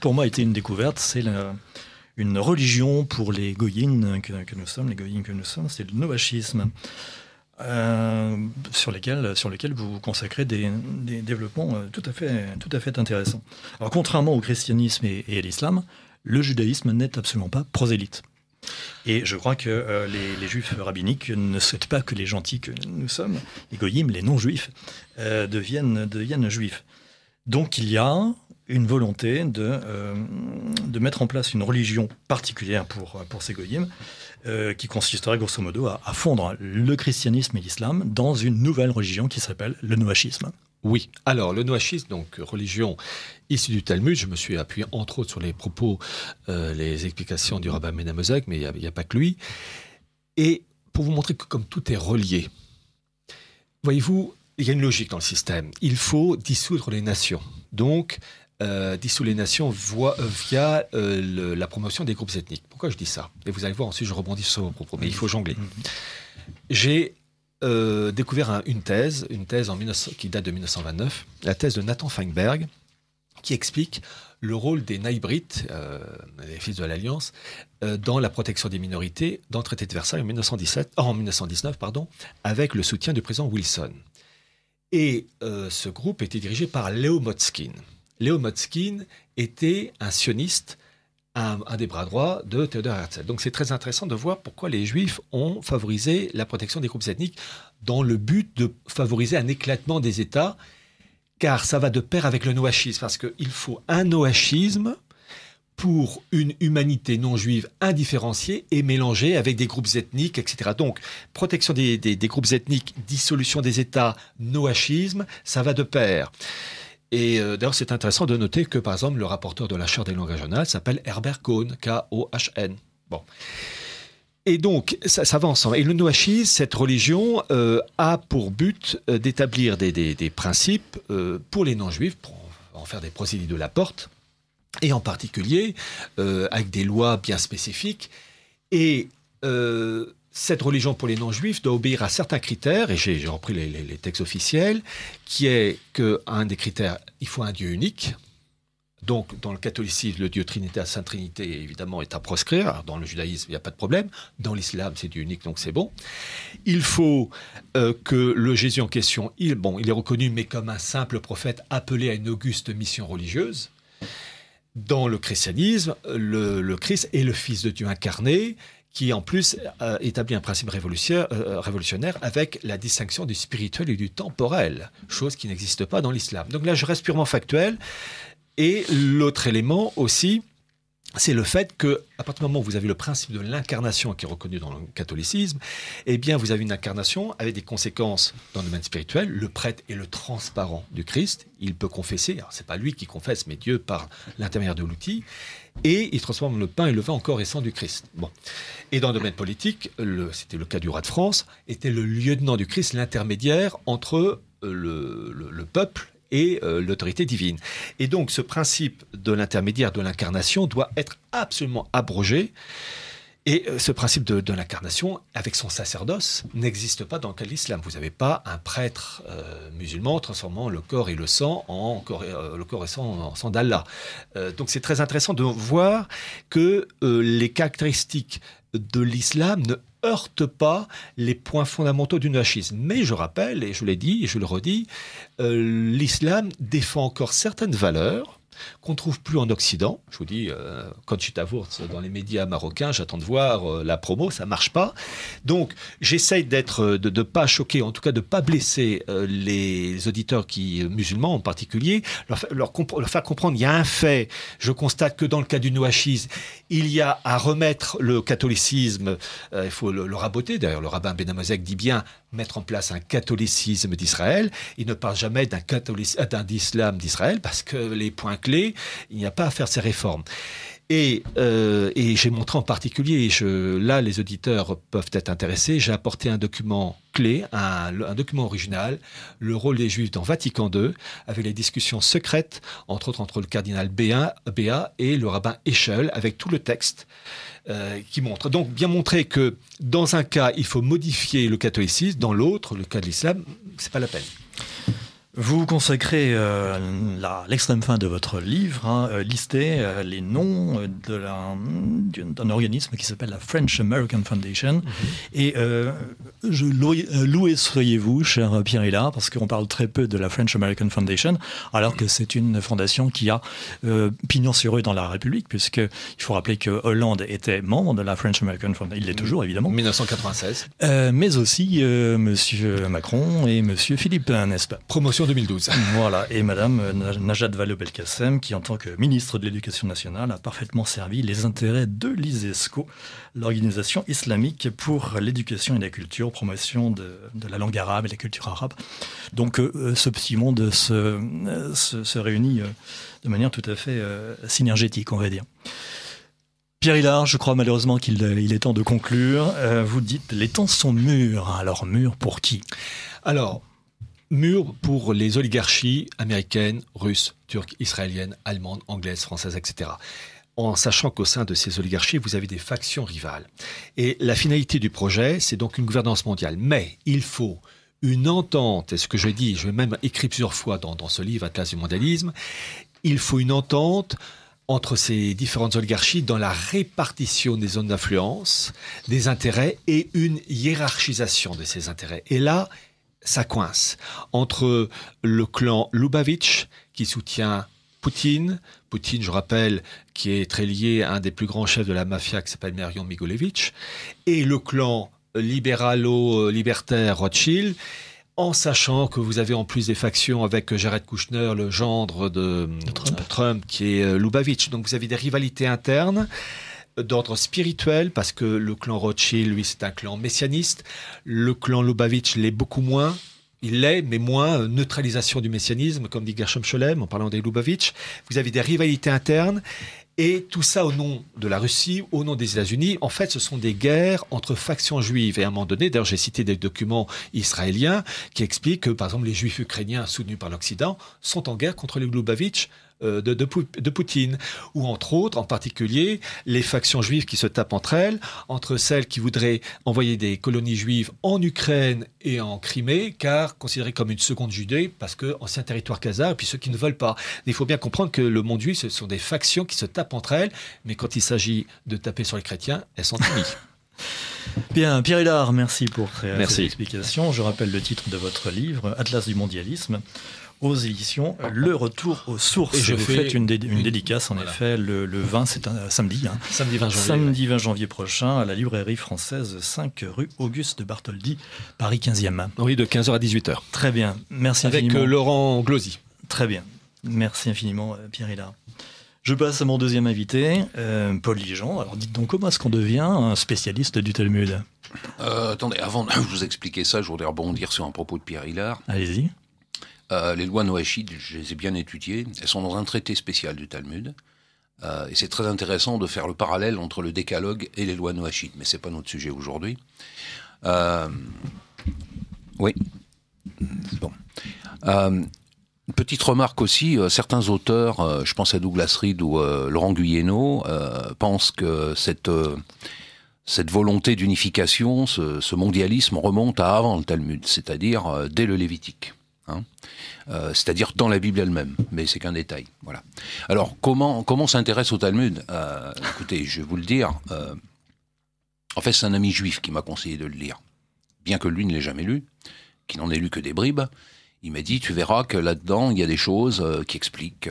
pour moi, a été une découverte, c'est le une religion pour les goyines que, que, nous sommes, les que nous sommes, c'est le novachisme. Euh, sur, lequel sur lesquels vous consacrez des, développements euh, tout à, fait, tout à fait intéressants. Alors, contrairement au christianisme et, à l'islam, le judaïsme n'est absolument pas prosélyte. Et je crois que euh, les, juifs rabbiniques ne souhaitent pas que les gentils que nous sommes, les goyim, les non-juifs, deviennent, deviennent juifs. Donc il y a une volonté de, euh, de, mettre en place une religion particulière pour, pour ces goyim, euh, qui consisterait grosso modo à, fondre le christianisme et l'islam dans une nouvelle religion qui s'appelle le noachisme. Oui, alors le noachisme, donc religion issue du Talmud, je me suis appuyé entre autres sur les propos, euh, les explications du rabbin Menamozak, mais il n'y a, a, pas que lui. Et pour vous montrer que comme tout est relié, voyez-vous, il y a une logique dans le système. Il faut dissoudre les nations. Donc, euh, dissous les nations euh, via euh, la promotion des groupes ethniques. Pourquoi je dis ça Et vous allez voir, ensuite je rebondis sur mon propos, mais il faut jongler. Mhm. J'ai découvert une thèse, une thèse en qui date de 1929, la thèse de Nathan Feinberg, qui explique le rôle des Naïbrites, les fils de l'Alliance, dans la protection des minorités dans le traité de Versailles en, 1917, en 1919, pardon, avec le soutien du président Wilson. Et ce groupe était dirigé par Léo Motzkin. Léo Motzkin était un sioniste, un, des bras droits de Theodor Herzl. Donc c'est très intéressant de voir pourquoi les juifs ont favorisé la protection des groupes ethniques dans le but de favoriser un éclatement des États, car ça va de pair avec le noachisme, parce qu'il faut un noachisme pour une humanité non juive indifférenciée et mélangée avec des groupes ethniques, etc. Donc, protection des groupes ethniques, dissolution des États, noachisme, ça va de pair. Et euh, d'ailleurs, c'est intéressant de noter que, par exemple, le rapporteur de la Charte des langues régionales s'appelle Herbert Cohn, K-O-H-N. Bon. Et donc, ça, ça, va ensemble. Hein. Et le noachi, cette religion, euh, a pour but euh, d'établir des, principes pour les non-juifs, pour en faire des procédés de la porte, et en particulier avec des lois bien spécifiques. Et cette religion pour les non-juifs doit obéir à certains critères, et j'ai repris les, textes officiels, qui est qu'un des critères, il faut un Dieu unique. Donc, dans le catholicisme, le Dieu Trinité, à Sainte Trinité, évidemment, est à proscrire. dans le judaïsme, il n'y a pas de problème. Dans l'islam, c'est Dieu unique, donc c'est bon. Il faut euh, que le Jésus en question, il, bon, il est reconnu, mais comme un simple prophète appelé à une auguste mission religieuse. Dans le christianisme, le Christ est le Fils de Dieu incarné qui en plus euh, établit un principe révolutionnaire, euh, euh, révolutionnaire, avec la distinction du spirituel et du temporel, chose qui n'existe pas dans l'islam. Donc là, je reste purement factuel. Et l'autre élément aussi, c'est le fait que, à partir du moment où vous avez le principe de l'incarnation qui est reconnu dans le catholicisme, eh bien, vous avez une incarnation avec des conséquences dans le domaine spirituel. Le prêtre est le transparent du Christ. Il peut confesser. Ce c'est pas lui qui confesse, mais Dieu par l'intermédiaire de l'outil et il transforme le pain et le vin en corps et sang du Christ. Bon. Et dans le domaine politique, c'était le cas du roi de France, était le lieutenant du Christ, l'intermédiaire entre euh, le, peuple et euh, l'autorité divine. Et donc ce principe de l'intermédiaire de l'incarnation doit être absolument abrogé. Et euh, ce principe de, l'incarnation, avec son sacerdoce, n'existe pas dans l'islam. Vous n'avez pas un prêtre euh, musulman transformant le corps et le sang en corps et, euh, le sang en d'Allah. donc c'est très intéressant de voir que les caractéristiques de l'islam ne heurtent pas les points fondamentaux du nachisme Mais je rappelle, et je l'ai dit, et je le redis, l'islam défend encore certaines valeurs qu'on trouve plus en Occident. Je vous dis, suis à t'avoues dans les médias marocains, j'attends de voir euh, la promo, ça marche pas. Donc, j'essaye d'être, euh, de ne pas choquer, en tout cas de ne pas blesser euh, les auditeurs qui musulmans en particulier, leur, leur, faire comprendre. qu'il y a un fait. Je constate que dans le cas du noachisme, il y a à remettre le catholicisme. il faut le, raboter. D'ailleurs, le rabbin Benamazek dit bien mettre en place un catholicisme d'Israël. Il ne parle jamais d'un catholicisme, euh, d'un islam d'Israël parce que les points clés, il n'y a pas à faire ces réformes. Et, euh, et j'ai montré en particulier, je, là les auditeurs peuvent être intéressés, j'ai apporté un document clé, un, document original, le rôle des Juifs dans Vatican II, avec les discussions secrètes, entre autres entre le cardinal Béa, et le rabbin Echel, avec tout le texte. Euh, qui montre. Donc bien montrer que dans un cas, il faut modifier le catholicisme, dans l'autre, le cas de l'islam, c'est pas la peine. Vous consacrez euh, l'extrême fin de votre livre, à hein, euh, lister euh, les noms d'un organisme qui s'appelle la French American Foundation. Mhm. Et je louez seriez-vous, cher Pierre Hillard, parce qu'on parle très peu de la French American Foundation, alors que c'est une fondation qui a pignon sur rue dans la République, puisque il faut rappeler que Hollande était membre de la French American Foundation. Il l'est toujours, évidemment. 1996. mais aussi Monsieur Macron et Monsieur Philippe, n'est-ce pas Promotion 2012. Voilà, et Madame euh, Najat Vallaud-Belkacem, qui en tant que ministre de l'Éducation nationale a parfaitement servi les intérêts de l'ISESCO, l'organisation islamique pour l'éducation et la culture, promotion de, la langue arabe et la culture arabe. Donc euh, euh, ce petit monde se, réunit de manière tout à fait synergétique, on va dire. Pierre Hillard, je crois malheureusement qu'il est temps de conclure. vous dites les temps sont mûrs. Alors mûrs pour qui Alors, mur pour les oligarchies américaines, russes, turques, israéliennes, allemandes, anglaises, françaises, etc. En sachant qu'au sein de ces oligarchies, vous avez des factions rivales. Et la finalité du projet, c'est donc une gouvernance mondiale. Mais il faut une entente, et ce que je dis, je l'ai même écrit plusieurs fois dans, dans ce livre, Atlas du mondialisme, il faut une entente entre ces différentes oligarchies dans la répartition des zones d'influence, des intérêts et une hiérarchisation de ces intérêts. Et là, ça coince entre le clan Lubavitch qui soutient Poutine, Poutine, je rappelle, qui est très lié à un des plus grands chefs de la mafia qui s'appelle Marion Migolevitch, et le clan libéralo-libertaire euh, Rothschild, en sachant que vous avez en plus des factions avec Jared Kushner, le gendre de, Trump. Euh, Trump. qui est euh, Lubavitch. Donc vous avez des rivalités internes d'ordre spirituel, parce que le clan Rothschild, lui, c'est un clan messianiste. Le clan Lubavitch l'est beaucoup moins. Il l'est, mais moins euh, neutralisation du messianisme, comme dit Gershom Scholem en parlant des Lubavitch. Vous avez des rivalités internes. Et tout ça au nom de la Russie, au nom des États-Unis. En fait, ce sont des guerres entre factions juives. Et à un moment donné, d'ailleurs, j'ai cité des documents israéliens qui expliquent que, par exemple, les juifs ukrainiens soutenus par l'Occident sont en guerre contre les Lubavitch euh, de, Poutine, ou entre autres, en particulier, les factions juives qui se tapent entre elles, entre celles qui voudraient envoyer des colonies juives en Ukraine et en Crimée, car considérées comme une seconde Judée, parce que ancien territoire kazakh, et puis ceux qui ne veulent pas. Il faut bien comprendre que le monde juif, ce sont des factions qui se tapent entre elles, mais quand il s'agit de taper sur les chrétiens, elles sont ennemies. Bien, Pierre Hilar, merci pour cette merci. Je rappelle le titre de votre livre, Atlas du mondialisme, aux éditions Le Retour aux Sources. Et je vous fais une, dédicace, en effet, le, 20, c'est un samedi. Hein. Samedi 20 janvier. Samedi 20 janvier prochain, à la librairie française 5 rue Auguste de Bartholdi, Paris 15e. Oui, de 15h à 18h. Euh, Très bien. Merci infiniment. Avec Laurent Glosy. Très bien. Merci infiniment, Pierre Hillard. Je passe à mon deuxième invité, euh, Paul Ligeon. Alors dites donc, comment est-ce qu'on devient un spécialiste du Talmud euh, Attendez, avant de vous expliquer ça, je voudrais rebondir sur un propos de Pierre Hillard. Allez-y. Euh, les lois noachides, je les ai bien étudiées. Elles sont dans un traité spécial du Talmud. Euh, et c'est très intéressant de faire le parallèle entre le décalogue et les lois noachides. Mais ce n'est pas notre sujet aujourd'hui. Euh, oui. Bon. Euh, petite remarque aussi, certains auteurs, je pense à Douglas Reed ou Laurent Guyeno, pensent que cette, volonté d'unification, ce, mondialisme remonte à avant le Talmud, c'est-à-dire dès le Lévitique. Hein. Euh, c'est-à-dire dans la Bible elle-même. Mais c'est qu'un détail. Voilà. Alors, comment, comment s'intéresse au Talmud euh, Écoutez, je vais vous le dire. Euh, en fait, c'est un ami juif qui m'a conseillé de le lire. Bien que lui ne l'ait jamais lu, qu'il n'en ait lu que des bribes, il m'a dit Tu verras que là-dedans, il y a des choses qui expliquent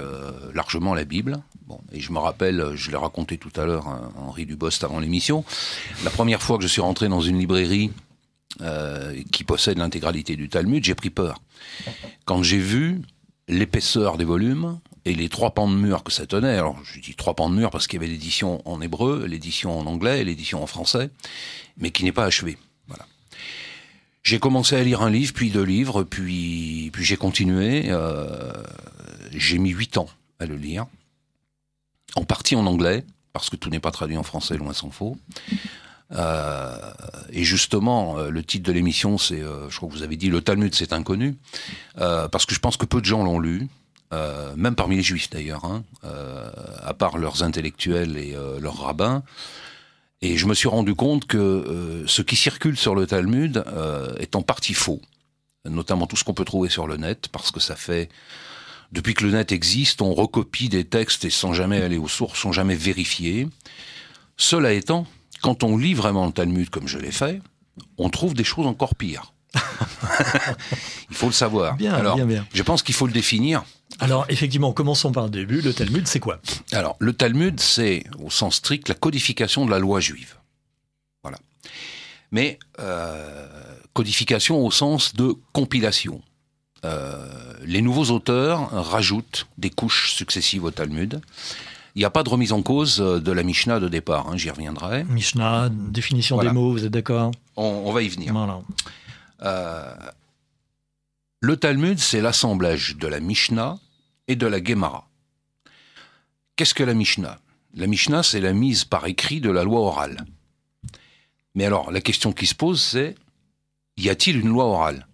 largement la Bible. Bon, et je me rappelle, je l'ai raconté tout à l'heure à hein, Henri Dubost avant l'émission. La première fois que je suis rentré dans une librairie, euh, qui possède l'intégralité du Talmud, j'ai pris peur. Quand j'ai vu l'épaisseur des volumes et les trois pans de mur que ça tenait, alors je dis trois pans de mur parce qu'il y avait l'édition en hébreu, l'édition en anglais l'édition en français, mais qui n'est pas achevée. Voilà. J'ai commencé à lire un livre, puis deux livres, puis, puis j'ai continué. Euh, j'ai mis huit ans à le lire, en partie en anglais, parce que tout n'est pas traduit en français, loin s'en faut. Euh, et justement, euh, le titre de l'émission, c'est, euh, je crois que vous avez dit, le Talmud, c'est inconnu, parce que je pense que peu de gens l'ont lu. même parmi les juifs d'ailleurs, hein. à part leurs intellectuels et leurs rabbins, et je me suis rendu compte que ce qui circule sur le Talmud est en partie faux, notamment tout ce qu'on peut trouver sur le net, parce que ça fait... Depuis que le net existe, on recopie des textes et sans jamais aller aux sources, sans jamais vérifier. Cela étant, quand on lit vraiment le Talmud comme je l'ai fait, on trouve des choses encore pires. il faut le savoir. Bien, Alors, bien, je pense qu'il faut le définir. Alors, effectivement, commençons par le début. Le Talmud, c'est quoi Alors, le Talmud, c'est, au sens strict, la codification de la loi juive. Voilà. Mais euh, codification au sens de compilation. Euh, les nouveaux auteurs rajoutent des couches successives au Talmud. Il n'y a pas de remise en cause euh, de la Mishnah de départ, hein, j'y reviendrai. Mishnah, définition des mots, vous êtes d'accord on, va y venir. Euh, le Talmud, c'est l'assemblage de la Mishnah et de la Gemara. Qu'est-ce que la Mishnah La Mishnah, c'est la mise par écrit de la loi orale. Mais alors, la question qui se pose, c'est y a-t-il une loi orale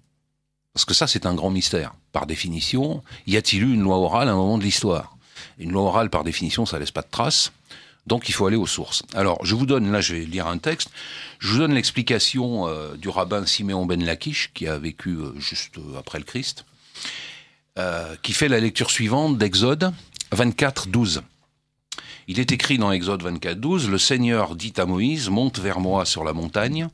Parce que ça, c'est un grand mystère. Par définition, y a-t-il eu une loi orale à un moment de l'histoire une loi orale, par définition, ça laisse pas de traces. Donc il faut aller aux sources. Alors je vous donne, là je vais lire un texte, je vous donne l'explication euh, du rabbin Siméon Ben Lakish, qui a vécu euh, juste euh, après le Christ, qui fait la lecture suivante d'Exode 24, 12. Il est écrit dans Exode 24, 12, Le Seigneur dit à Moïse, Monte vers moi sur la montagne,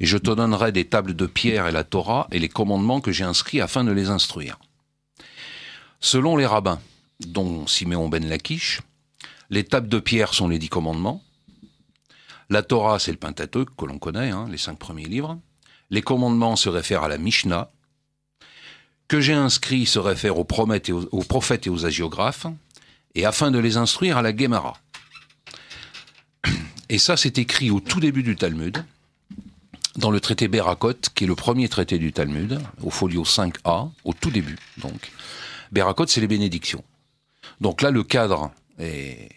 et je te donnerai des tables de pierre et la Torah et les commandements que j'ai inscrits afin de les instruire. Selon les rabbins, dont Siméon Ben Lakish. Les tables de pierre sont les dix commandements. La Torah, c'est le Pentateuque que l'on connaît, hein, les cinq premiers livres. Les commandements se réfèrent à la Mishnah. Que j'ai inscrit se réfère aux, prophètes et aux agiographes, et afin de les instruire à la Gemara. Et ça, c'est écrit au tout début du Talmud, dans le traité Berakot, qui est le premier traité du Talmud, au folio 5a, au tout début. Donc, Berakot, c'est les bénédictions. Donc là, le cadre est,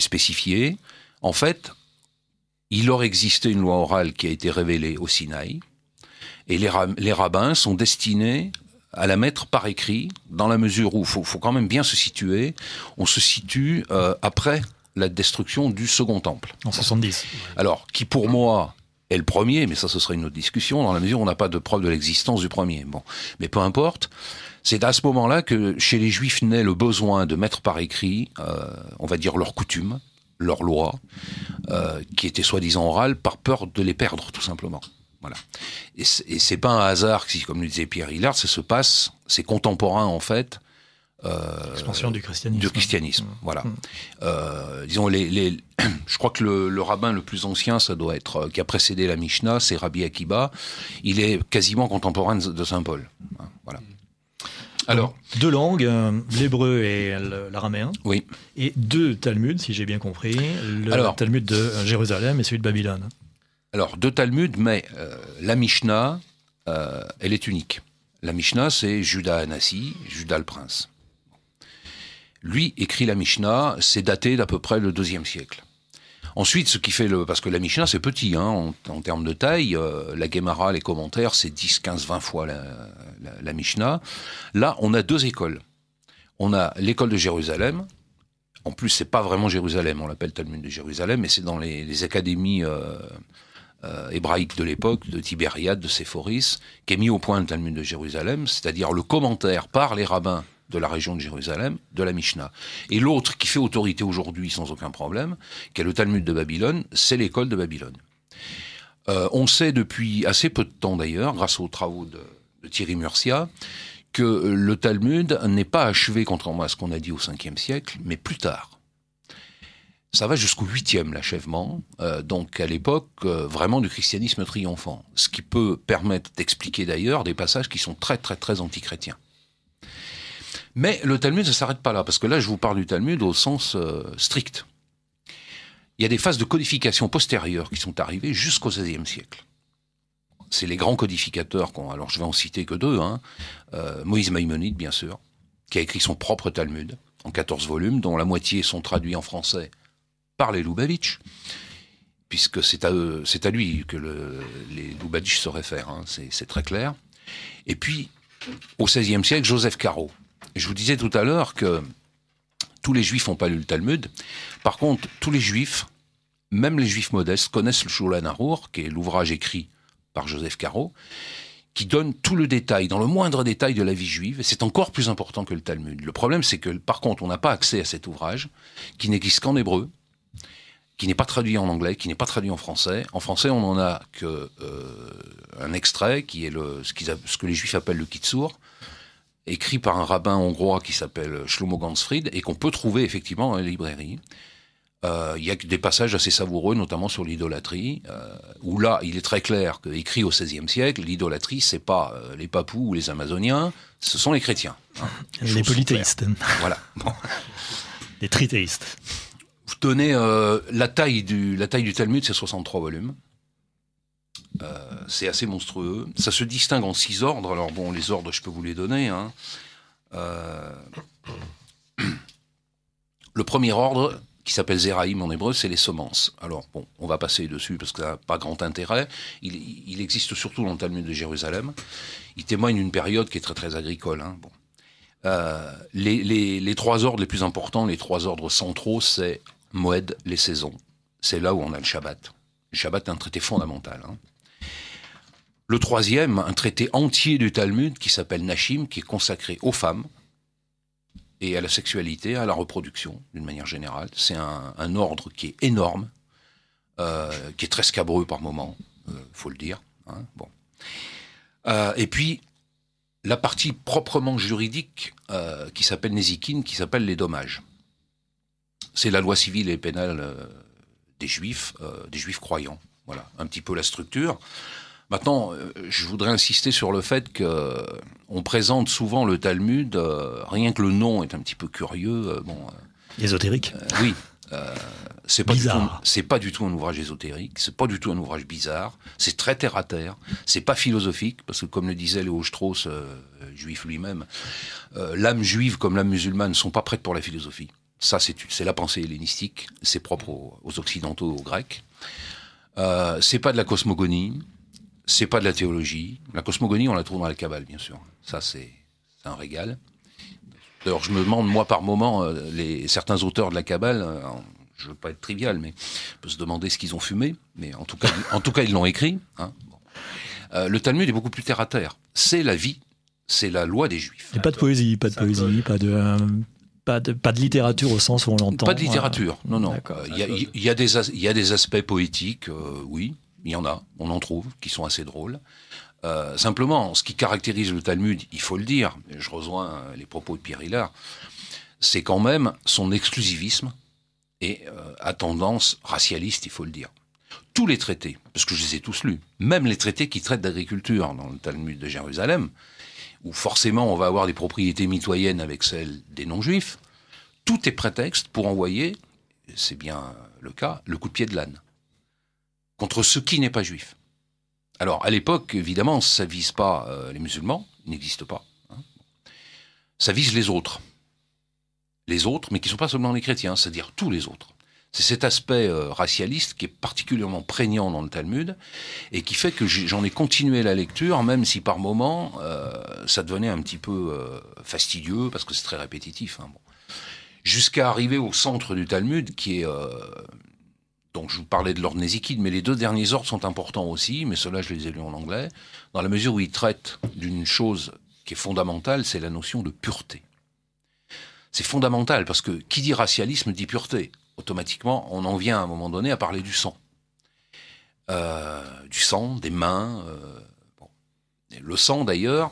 spécifié. En fait, il aurait existé une loi orale qui a été révélée au Sinaï, et les, rabbins sont destinés à la mettre par écrit, dans la mesure où il faut, quand même bien se situer. On se situe euh, après la destruction du Second Temple. En 70. Alors, qui pour moi est le premier, mais ça ce serait une autre discussion, dans la mesure où on n'a pas de preuve de l'existence du premier. Bon, mais peu importe. C'est à ce moment-là que chez les Juifs naît le besoin de mettre par écrit, euh, on va dire, leurs coutumes, leurs lois, euh, qui étaient soi-disant orales, par peur de les perdre, tout simplement. Voilà. Et c'est pas un hasard si, comme le disait Pierre Hillard, ça se passe, c'est contemporain en fait. Euh, Expansion du christianisme. Du christianisme, mmh. voilà. Mmh. Euh, disons, les, les je crois que le, le, rabbin le plus ancien, ça doit être, euh, qui a précédé la Mishnah, c'est Rabbi Akiba. Il est quasiment contemporain de Saint Paul. Hein, voilà. Alors, deux langues, euh, l'hébreu et l'araméen. Oui. Et deux Talmuds, si j'ai bien compris, le Talmud de euh, Jérusalem et celui de Babylone. Alors, deux Talmuds, mais euh, la Mishnah, elle est unique. La Mishnah, c'est Judas Anassi, Judas le prince. Lui écrit la Mishnah, c'est daté d'à peu près le deuxième siècle. Ensuite, ce qui fait le. Parce que la Mishnah, c'est petit, hein, en, termes de taille. Euh, la Gemara, les commentaires, c'est 10, 15, 20 fois la, Mishnah. Là, on a deux écoles. On a l'école de Jérusalem. En plus, c'est pas vraiment Jérusalem, on l'appelle Talmud de Jérusalem, mais c'est dans les, académies euh, euh, hébraïques de l'époque, de Tibériade, de Séphoris, qui est mis au point le Talmud de Jérusalem, c'est-à-dire le commentaire par les rabbins de la région de Jérusalem, de la Mishnah. Et l'autre qui fait autorité aujourd'hui sans aucun problème, qui est le Talmud de Babylone, c'est l'école de Babylone. Euh, on sait depuis assez peu de temps d'ailleurs, grâce aux travaux de, Thierry Murcia, que le Talmud n'est pas achevé, contrairement à ce qu'on a dit au 5e siècle, mais plus tard. Ça va jusqu'au 8e, l'achèvement, euh, donc à l'époque euh, vraiment du christianisme triomphant, ce qui peut permettre d'expliquer d'ailleurs des passages qui sont très très très antichrétiens. Mais le Talmud ne s'arrête pas là, parce que là, je vous parle du Talmud au sens euh, strict. Il y a des phases de codification postérieures qui sont arrivées jusqu'au XVIe siècle. C'est les grands codificateurs, alors je vais en citer que deux, hein. euh, Moïse Maïmonide, bien sûr, qui a écrit son propre Talmud, en 14 volumes, dont la moitié sont traduits en français par les Lubavitch, puisque c'est à, c'est à lui que les Lubavitch se réfèrent, hein, c'est, c'est très clair. Et puis, au XVIe siècle, Joseph Caro, je vous disais tout à l'heure que tous les juifs n'ont pas lu le Talmud. Par contre, tous les juifs, même les juifs modestes, connaissent le Shulchan Arour, qui est l'ouvrage écrit par Joseph Caro, qui donne tout le détail, dans le moindre détail de la vie juive. C'est encore plus important que le Talmud. Le problème, c'est que, par contre, on n'a pas accès à cet ouvrage, qui n'existe qu'en hébreu, qui n'est pas traduit en anglais, qui n'est pas traduit en français. En français, on n'en a qu'un euh, extrait, qui est ce, que les juifs appellent le Kitsour, écrit par un rabbin hongrois qui s'appelle Shlomo Gansfried et qu'on peut trouver effectivement dans les librairies. Euh, il y a des passages assez savoureux, notamment sur l'idolâtrie, euh, où là, il est très clair qu'écrit au XVIe siècle, l'idolâtrie, c'est pas euh, les Papous ou les Amazoniens, ce sont les chrétiens. Hein. les, polythéistes. Voilà. Les trithéistes. Vous tenez la taille du la taille du Talmud, c'est 63 volumes. Euh, c'est assez monstrueux. Ça se distingue en six ordres. Alors bon, les ordres, je peux vous les donner. Hein. Euh, le premier ordre, qui s'appelle Zéraïm en hébreu, c'est les semences. Alors, bon, on va passer dessus parce que ça n'a pas grand intérêt. Il, existe surtout dans le Talmud de Jérusalem. Il témoigne d'une période qui est très, très agricole. Hein, euh, les, trois ordres les plus importants, les trois ordres centraux, c'est Moed, les saisons. C'est là où on a le Shabbat. Le Shabbat est un traité fondamental. Hein. Le troisième, un traité entier du Talmud qui s'appelle Nashim, qui est consacré aux femmes et à la sexualité, à la reproduction, d'une manière générale. C'est un, ordre qui est énorme, euh, qui est très scabreux par moment, il euh, faut le dire. Hein, bon. Euh, et puis, la partie proprement juridique qui s'appelle Nézikine, qui s'appelle les dommages. C'est la loi civile et pénale des juifs, des juifs croyants. Voilà, un petit peu la structure. Maintenant, euh, je voudrais insister sur le fait que euh, on présente souvent le Talmud, euh, rien que le nom est un petit peu curieux. bon, Ésotérique. oui. c'est pas, pas du tout un ouvrage ésotérique, c'est pas du tout un ouvrage bizarre, c'est très terre à terre, c'est pas philosophique, parce que comme le disait Léo Strauss, juif lui-même, l'âme juive comme l'âme musulmane ne sont pas prêtes pour la philosophie. Ça, c'est la pensée hellénistique, c'est propre aux, aux, Occidentaux, aux Grecs. c'est pas de la cosmogonie, c'est pas de la théologie. La cosmogonie, on la trouve dans la Kabbale, bien sûr. Ça, c'est un régal. D'ailleurs, je me demande, moi, par moment, euh, les, certains auteurs de la cabale euh, je veux pas être trivial, mais on peut se demander ce qu'ils ont fumé. Mais en tout cas, en tout cas ils l'ont écrit. Hein. Euh, le Talmud est beaucoup plus terre à terre. C'est la vie, c'est la loi des Juifs. Il pas de poésie, pas de poésie, pas de. Pas de, pas de, littérature au sens où on l'entend. Pas de littérature, non, non. Il y, il y, a des aspects poétiques, oui, il y en a, on en trouve, qui sont assez drôles. Euh, simplement, ce qui caractérise le Talmud, il faut le dire, je rejoins euh, les propos de Pierre Hiller, c'est quand même son exclusivisme et euh, à tendance racialiste, il faut le dire. Tous les traités, parce que je les ai tous lus, même les traités qui traitent d'agriculture dans le Talmud de Jérusalem, où forcément on va avoir des propriétés mitoyennes avec celles des non-juifs, tout est prétexte pour envoyer, c'est bien le cas, le coup de pied de l'âne contre ce qui n'est pas juif. Alors, à l'époque, évidemment, ça vise pas euh, les musulmans, ils n'existent pas. Hein. Ça vise les autres. Les autres, mais qui ne sont pas seulement les chrétiens, c'est-à-dire tous les autres. C'est cet aspect euh, racialiste qui est particulièrement prégnant dans le Talmud et qui fait que j'en ai continué la lecture, même si par moments euh, ça devenait un petit peu fastidieux parce que c'est très répétitif. Hein, bon. Jusqu'à arriver au centre du Talmud qui est donc je vous parlais de l'ordre Nézikide, mais les deux derniers ordres sont importants aussi, mais cela je les ai lus en anglais, dans la mesure où ils traitent d'une chose qui est fondamentale, c'est la notion de pureté. C'est fondamental, parce que qui dit racialisme dit pureté. Automatiquement, on en vient à un moment donné à parler du sang. Euh, du sang, des mains. Euh, le sang, d'ailleurs,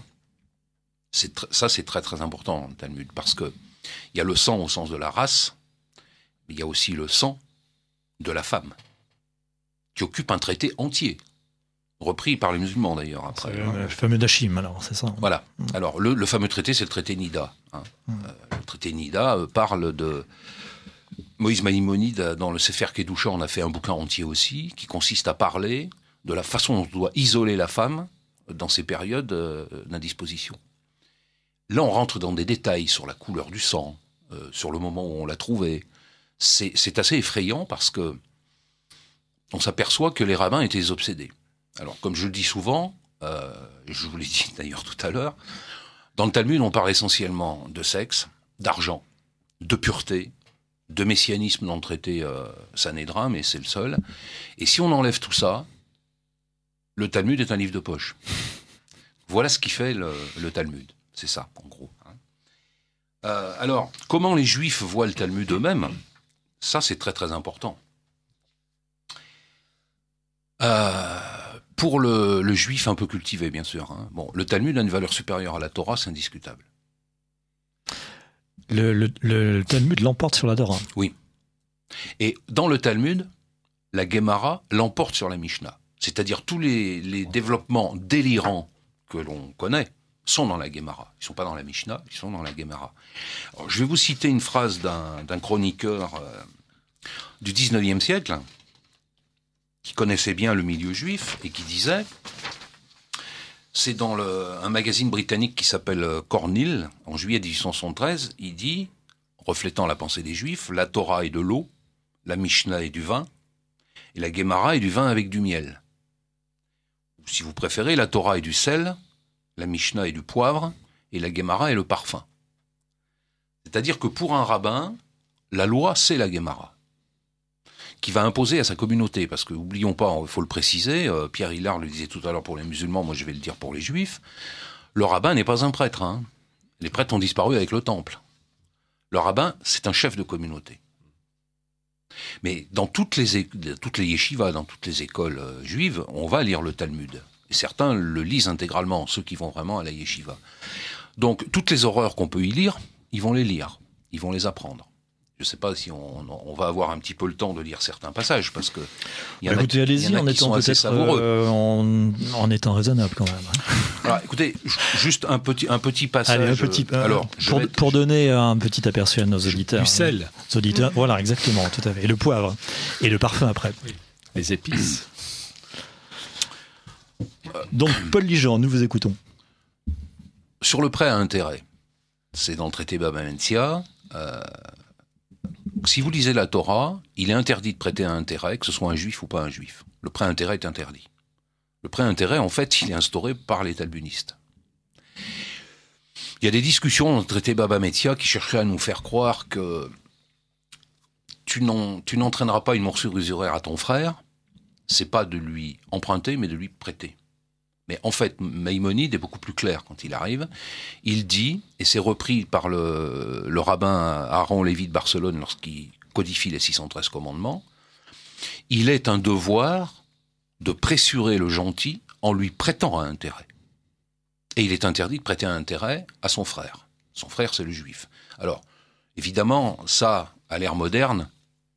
ça c'est très très important, Talmud, parce que il y a le sang au sens de la race, mais il y a aussi le sang de la femme, qui occupe un traité entier, repris par les musulmans d'ailleurs après. Hein. Le fameux Dachim, alors, c'est ça. Hein. Voilà. Mm. Alors, le, fameux traité, c'est le traité Nida. Hein. Mm. Euh, le traité Nida euh, parle de. Moïse Malimoni, euh, dans le Sefer Kedoucha, on a fait un bouquin entier aussi, qui consiste à parler de la façon dont on doit isoler la femme dans ces périodes d'indisposition. Là, on rentre dans des détails sur la couleur du sang, sur le moment où on l'a trouvée, c'est assez effrayant parce que on s'aperçoit que les rabbins étaient obsédés. Alors, comme je le dis souvent, euh, je vous l'ai dit d'ailleurs tout à l'heure, dans le Talmud, on parle essentiellement de sexe, d'argent, de pureté, de messianisme dans le traité euh, Sanhedrin, mais c'est le seul. Et si on enlève tout ça, le Talmud est un livre de poche. voilà ce qui fait le, Talmud. C'est ça, en gros. Hein. Euh, alors, comment les Juifs voient le Talmud eux-mêmes ça, c'est très très important. Euh, pour le, juif un peu cultivé, bien sûr. Hein. Bon, le Talmud a une valeur supérieure à la Torah, c'est indiscutable. Le, Talmud l'emporte sur la Torah. Oui. Et dans le Talmud, la Gemara l'emporte sur la Mishnah. C'est-à-dire tous les, développements délirants que l'on connaît sont dans la Gemara. Ils ne sont pas dans la Mishnah, ils sont dans la Gemara. je vais vous citer une phrase d'un chroniqueur euh, du 19e siècle, hein, qui connaissait bien le milieu juif et qui disait, c'est dans un magazine britannique qui s'appelle euh, Cornille, en juillet 1873, il dit, reflétant la pensée des juifs, la Torah est de l'eau, la Mishnah est du vin, et la Gemara est du vin avec du miel. Ou si vous préférez, la Torah est du sel, la Mishnah est du poivre, et la Gemara est le parfum. C'est-à-dire que pour un rabbin, la loi, c'est la Gemara qui va imposer à sa communauté, parce que oublions pas, il faut le préciser, euh, Pierre Hillard le disait tout à l'heure pour les musulmans, moi je vais le dire pour les juifs, le rabbin n'est pas un prêtre. Hein. Les prêtres ont disparu avec le temple. Le rabbin, c'est un chef de communauté. Mais dans toutes les, toutes les yeshivas, dans toutes les écoles euh, juives, on va lire le Talmud. Et certains le lisent intégralement, ceux qui vont vraiment à la yeshiva. Donc toutes les horreurs qu'on peut y lire, ils vont les lire, ils vont les apprendre. Je ne sais pas si on, va avoir un petit peu le temps de lire certains passages parce que y en bah écoutez, allez-y euh, en, étant en, raisonnable quand même. Hein. Alors, écoutez, juste un petit un petit passage. Euh, alors, pour, donner un petit aperçu à nos auditeurs. Du sel. Hein. voilà, exactement, tout à fait. Et le poivre hein. et le parfum après. Les épices. Euh, donc, Paul Ligeant, nous vous écoutons. Sur le prêt à intérêt, c'est dans le traité Babamentia si vous lisez la Torah, il est interdit de prêter un intérêt, que ce soit un juif ou pas un juif. Le prêt intérêt est interdit. Le prêt intérêt, en fait, il est instauré par les talbunistes. Il y a des discussions entre Baba qui cherchaient à nous faire croire que tu n'entraîneras pas une morsure usuraire à ton frère, c'est pas de lui emprunter, mais de lui prêter. Mais en fait, Maïmonide est beaucoup plus clair quand il arrive. Il dit, et c'est repris par le, rabbin Aaron Lévy de Barcelone lorsqu'il codifie les 613 commandements, il est un devoir de pressurer le gentil en lui prêtant un intérêt. Et il est interdit de prêter un intérêt à son frère. Son frère, c'est le juif. Alors, évidemment, ça, à l'ère moderne,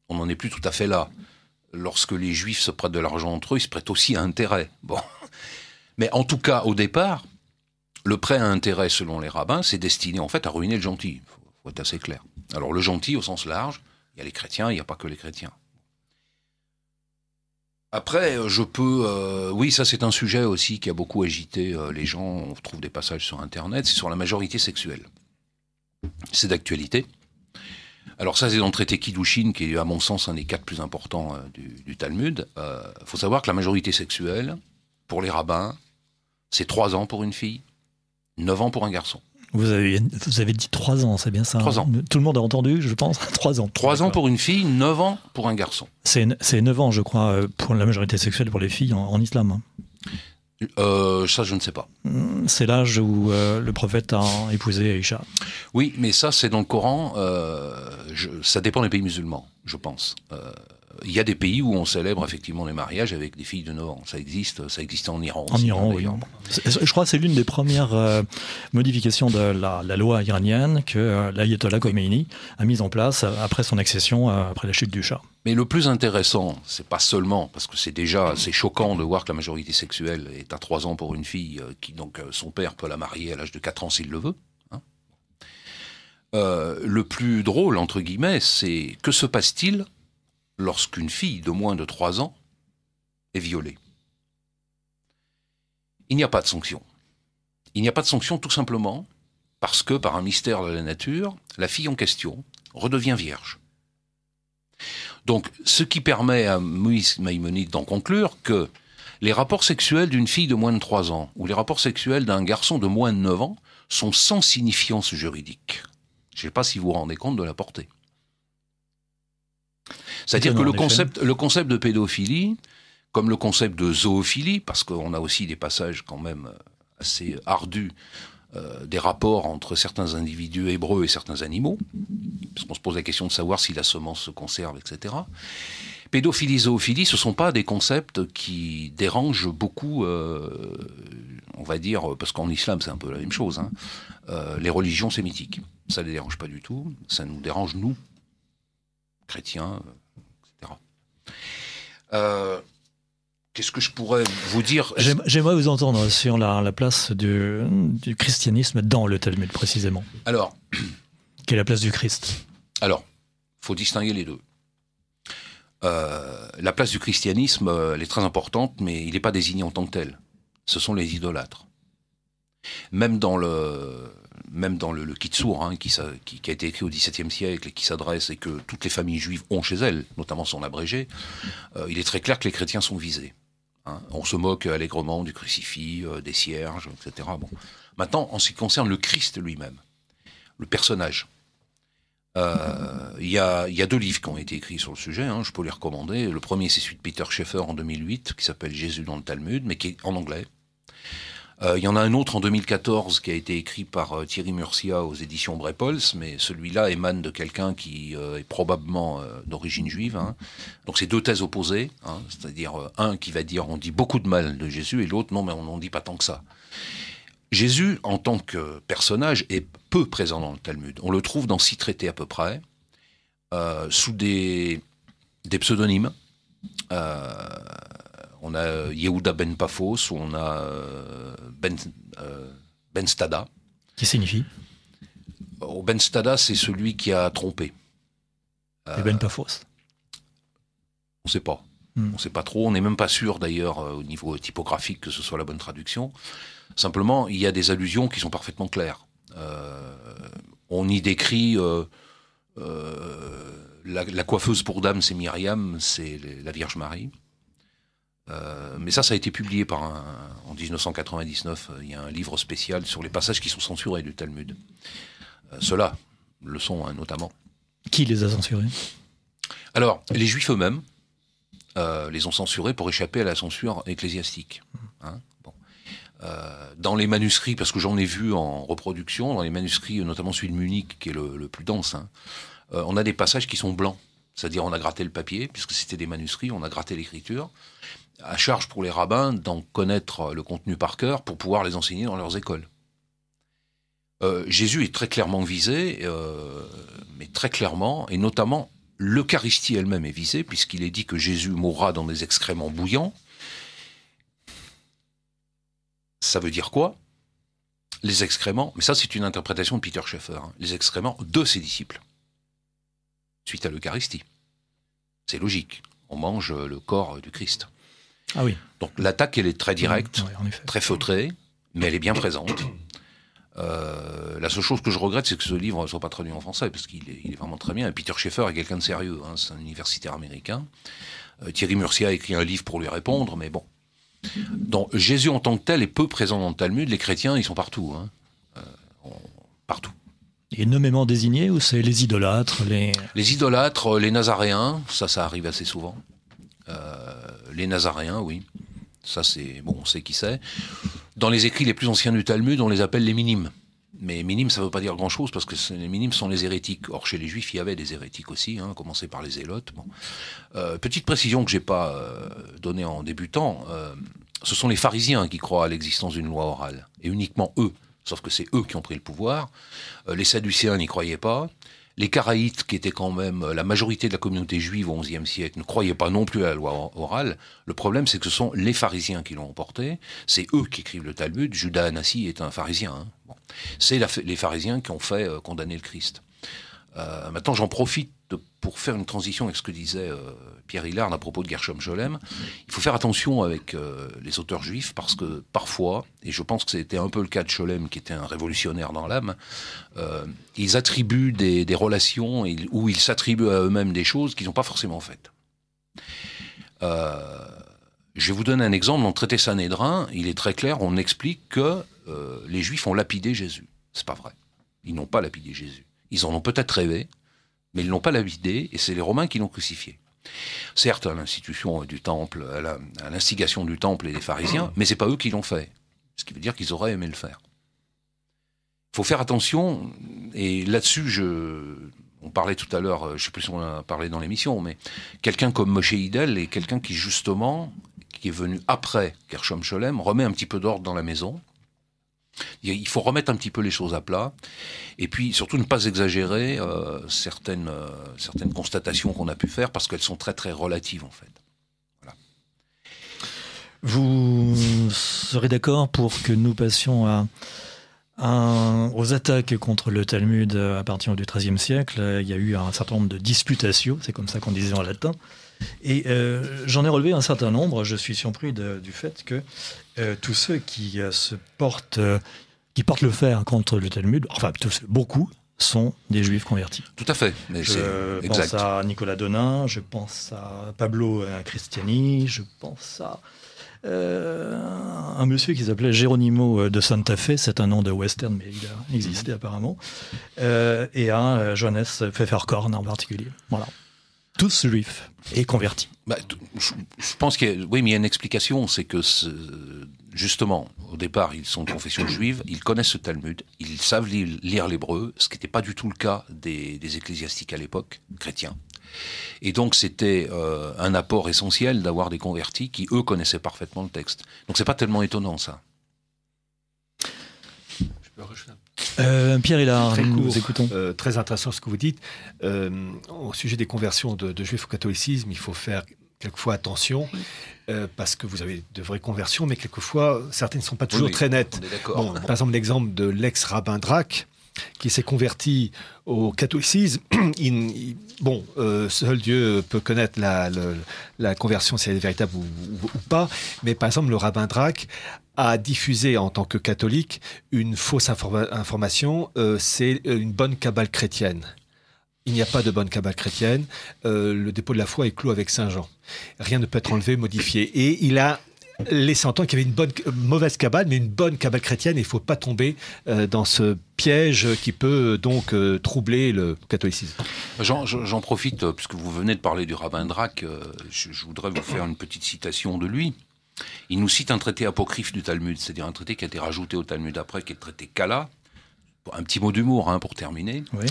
on n'en est plus tout à fait là. Lorsque les juifs se prêtent de l'argent entre eux, ils se prêtent aussi à intérêt. Bon. Mais en tout cas, au départ, le prêt à intérêt, selon les rabbins, c'est destiné en fait à ruiner le gentil. Il faut, être assez clair. Alors le gentil, au sens large, il y a les chrétiens, il n'y a pas que les chrétiens. Après, euh, je peux... Euh, oui, ça c'est un sujet aussi qui a beaucoup agité euh, les gens. On trouve des passages sur Internet. C'est sur la majorité sexuelle. C'est d'actualité. Alors ça, c'est dans le traité Kiddushin, qui est à mon sens un des quatre plus importants du, Talmud. Il faut savoir que la majorité sexuelle, pour les rabbins, c'est 3 ans pour une fille, 9 ans pour un garçon. Vous avez, vous avez dit 3 ans, c'est bien ça hein Tout le monde a entendu, je pense, 3 ans. 3 ans pour une fille, 9 ans pour un garçon. C'est 9 ans, je crois, euh, pour la majorité sexuelle pour les filles en, islam. Hein. Euh, ça, je ne sais pas. Hmm, c'est l'âge où euh, le prophète a épousé Aïcha. Oui, mais ça, c'est dans le Coran. ça dépend des pays musulmans, je pense il y a des pays où on célèbre effectivement les mariages avec des filles de 9 ans. Ça existe, ça existe en Iran. En Iran, hein, oui. Je crois que c'est l'une des premières euh, modifications de la, loi iranienne que euh, l'ayatollah Khomeini a mise en place euh, après son accession, après la chute du Shah. Mais le plus intéressant, c'est pas seulement, parce que c'est déjà assez choquant de voir que la majorité sexuelle est à 3 ans pour une fille, qui donc son père peut la marier à l'âge de 4 ans s'il le veut. Hein. le plus drôle, entre guillemets, c'est que se passe-t-il lorsqu'une fille de moins de 3 ans est violée. Il n'y a pas de sanction. Il n'y a pas de sanction tout simplement parce que, par un mystère de la nature, la fille en question redevient vierge. Donc, ce qui permet à Moïse Maïmonide d'en conclure que les rapports sexuels d'une fille de moins de 3 ans ou les rapports sexuels d'un garçon de moins de 9 ans sont sans signifiance juridique. Je ne sais pas si vous vous rendez compte de la portée. C'est-à-dire que le concept, le concept de pédophilie, comme le concept de zoophilie, parce qu'on a aussi des passages quand même euh, assez ardus euh, des rapports entre certains individus hébreux et certains animaux, parce qu'on se pose la question de savoir si la semence se conserve, etc. Pédophilie, zoophilie, ce ne sont pas des concepts qui dérangent beaucoup, euh, on va dire, parce qu'en islam c'est un peu la même chose, hein. les religions sémitiques. Ça ne les dérange pas du tout, ça nous dérange nous chrétiens, etc. Euh, qu'est-ce que je pourrais vous dire J'aimerais vous entendre sur la, place du, christianisme dans le Talmud précisément. Alors, quelle est la place du Christ Alors, il faut distinguer les deux. Euh, la place du christianisme, elle est très importante, mais il n'est pas désigné en tant que tel. Ce sont les idolâtres. Même dans le, même dans le, le Kitsur, hein, qui, a été écrit au XVIIe siècle et qui s'adresse et que toutes les familles juives ont chez elles, notamment son abrégé, euh, il est très clair que les chrétiens sont visés. Hein. On se moque allègrement du crucifix, euh, des cierges, etc. Bon. Maintenant, en ce qui concerne le Christ lui-même, le personnage, euh, il y, a, deux livres qui ont été écrits sur le sujet, hein, je peux les recommander. Le premier, c'est celui de Peter Schaeffer en 2008, qui s'appelle Jésus dans le Talmud, mais qui est en anglais. Euh, il y en a un autre en 2014 qui a été écrit par euh, Thierry Murcia aux éditions Brepols, mais celui-là émane de quelqu'un qui euh, est probablement d'origine juive. Hein. Donc c'est deux thèses opposées, hein, c'est-à-dire un qui va dire on dit beaucoup de mal de Jésus et l'autre non mais on n'en dit pas tant que ça. Jésus, en tant que personnage, est peu présent dans le Talmud. On le trouve dans six traités à peu près, sous des, des pseudonymes on a euh, Yehuda Ben Paphos, on a euh, ben, euh, ben, Stada. Qui signifie oh, Ben Stada, c'est celui qui a trompé. Et Ben Paphos On ne sait pas. Hmm. On ne sait pas trop, on n'est même pas sûr d'ailleurs au niveau typographique que ce soit la bonne traduction. Simplement, il y a des allusions qui sont parfaitement claires. on y décrit la, la, coiffeuse pour dame, c'est Myriam, c'est la Vierge Marie. Euh, mais ça, ça a été publié par en 1999. Euh, il y a un livre spécial sur les passages qui sont censurés du Talmud. Cela, euh, Ceux-là, le sont hein, notamment. Qui les a censurés Alors, les Juifs eux-mêmes les ont censurés pour échapper à la censure ecclésiastique. Hein, dans les manuscrits, parce que j'en ai vu en reproduction, dans les manuscrits, notamment celui de Munich, qui est le, plus dense, hein, on a des passages qui sont blancs. C'est-à-dire on a gratté le papier, puisque c'était des manuscrits, on a gratté l'écriture, à charge pour les rabbins d'en connaître le contenu par cœur pour pouvoir les enseigner dans leurs écoles. Euh, Jésus est très clairement visé, euh, mais très clairement, et notamment l'Eucharistie elle-même est visée, puisqu'il est dit que Jésus mourra dans des excréments bouillants. Ça veut dire quoi Les excréments, mais ça c'est une interprétation de Peter Schaeffer, hein, les excréments de ses disciples, suite à l'Eucharistie. C'est logique, on mange le corps du Christ. Ah oui. Donc l'attaque, elle est très directe, très feutrée, mais elle est bien présente. Euh, la seule chose que je regrette, c'est que ce livre ne soit pas traduit en français, parce qu'il est, vraiment très bien. Et Peter Schaeffer est quelqu'un de sérieux, hein, c'est un universitaire américain. Euh, Thierry Murcia a écrit un livre pour lui répondre, mais bon. Donc Jésus en tant que tel est peu présent dans le Talmud, les chrétiens, ils sont partout. Hein. Euh, partout. Et nommément désignés, ou c'est les idolâtres les... les idolâtres, les nazaréens, ça, ça arrive assez souvent. Euh, les Nazaréens, oui. Ça, c'est. Bon, on sait qui c'est. Dans les écrits les plus anciens du Talmud, on les appelle les minimes. Mais minimes, ça ne veut pas dire grand-chose, parce que les minimes sont les hérétiques. Or, chez les juifs, il y avait des hérétiques aussi, hein, commencé par les zélotes. Euh, petite précision que je n'ai pas euh, donnée en débutant euh, ce sont les pharisiens qui croient à l'existence d'une loi orale, et uniquement eux. Sauf que c'est eux qui ont pris le pouvoir. les Sadducéens n'y croyaient pas. Les Karaïtes, qui étaient quand même euh, la majorité de la communauté juive au XIe siècle, ne croyaient pas non plus à la loi orale. Le problème, c'est que ce sont les pharisiens qui l'ont emporté. C'est eux qui écrivent le Talmud. Judas Anassi est un pharisien. Hein. C'est les pharisiens qui ont fait euh, condamner le Christ. Euh, maintenant, j'en profite pour faire une transition avec ce que disait euh, Pierre Hillard à propos de Gershom Scholem. Il faut faire attention avec euh, les auteurs juifs parce que parfois, et je pense que c'était un peu le cas de Scholem qui était un révolutionnaire dans l'âme, ils attribuent des, relations et, ou ils s'attribuent à eux-mêmes des choses qu'ils n'ont pas forcément faites. je vais vous donner un exemple. Dans le traité sanédrin, il est très clair, on explique que les juifs ont lapidé Jésus. C'est pas vrai. Ils n'ont pas lapidé Jésus. Ils en ont peut-être rêvé, mais ils n'ont pas la idée, et c'est les Romains qui l'ont crucifié. Certes, à l'institution du temple, l'instigation du temple et des pharisiens, mais c'est pas eux qui l'ont fait. Ce qui veut dire qu'ils auraient aimé le faire. Il faut faire attention, et là-dessus, je, on parlait tout à l'heure, je ne sais plus si on a parlé dans l'émission, mais quelqu'un comme Moshe Hidel est quelqu'un qui, justement, qui est venu après Kershom Sholem, remet un petit peu d'ordre dans la maison, il faut remettre un petit peu les choses à plat et puis surtout ne pas exagérer euh, certaines, euh, certaines constatations qu'on a pu faire parce qu'elles sont très très relatives en fait. Vous serez d'accord pour que nous passions à, aux attaques contre le Talmud à partir du XIIIe siècle. Il y a eu un certain nombre de disputations, c'est comme ça qu'on disait en latin. Et euh, j'en ai relevé un certain nombre. Je suis surpris du fait que euh, tous ceux qui euh, se portent, euh, qui portent le fer contre le Talmud, enfin beaucoup sont des juifs convertis. Tout à fait. je pense à Nicolas Donin, je pense à Pablo Cristiani, je pense à un monsieur qui s'appelait Geronimo de Santa Fe, c'est un nom de western, mais il a existé mhm. apparemment, et à Johannes Pfefferkorn en particulier. Voilà tous juifs et convertis. Bah, je, pense qu'il y a, oui, une explication, c'est que justement, au départ, ils sont de confession juive, ils connaissent le Talmud, ils savent lire, l'hébreu, ce qui n'était pas du tout le cas des, ecclésiastiques à l'époque, chrétiens. Et donc c'était euh, un apport essentiel d'avoir des convertis qui, eux, connaissaient parfaitement le texte. Donc c'est pas tellement étonnant ça. Je peux euh, Pierre il a nous écoutons. Euh, très intéressant ce que vous dites. Euh, au sujet des conversions de, juifs au catholicisme, il faut faire quelquefois attention, parce que vous avez de vraies conversions, mais quelquefois, certaines ne sont pas toujours très nettes. par exemple, l'exemple de l'ex-rabbin Drac, qui s'est converti au catholicisme, bon, euh, seul Dieu peut connaître la, conversion si elle est véritable ou, pas, mais par exemple, le rabbin Drac a diffusé en tant que catholique une fausse information, euh, c'est euh, une bonne cabale chrétienne. Il n'y a pas de bonne cabale chrétienne. le dépôt de la foi est clos avec Saint Jean. Rien ne peut être enlevé, modifié. Et il a les entendre qu'il y avait une mauvaise cabale, mais une bonne cabale chrétienne. Il ne faut pas tomber euh, dans ce piège qui peut euh, donc euh, troubler le catholicisme. J'en profite, puisque vous venez de parler du rabbin Drac, je, voudrais vous faire une petite citation de lui. Il nous cite un traité apocryphe du Talmud, c'est-à-dire un traité qui a été rajouté au Talmud après, qui est le traité Kala. Un petit mot d'humour hein, pour terminer. Oui.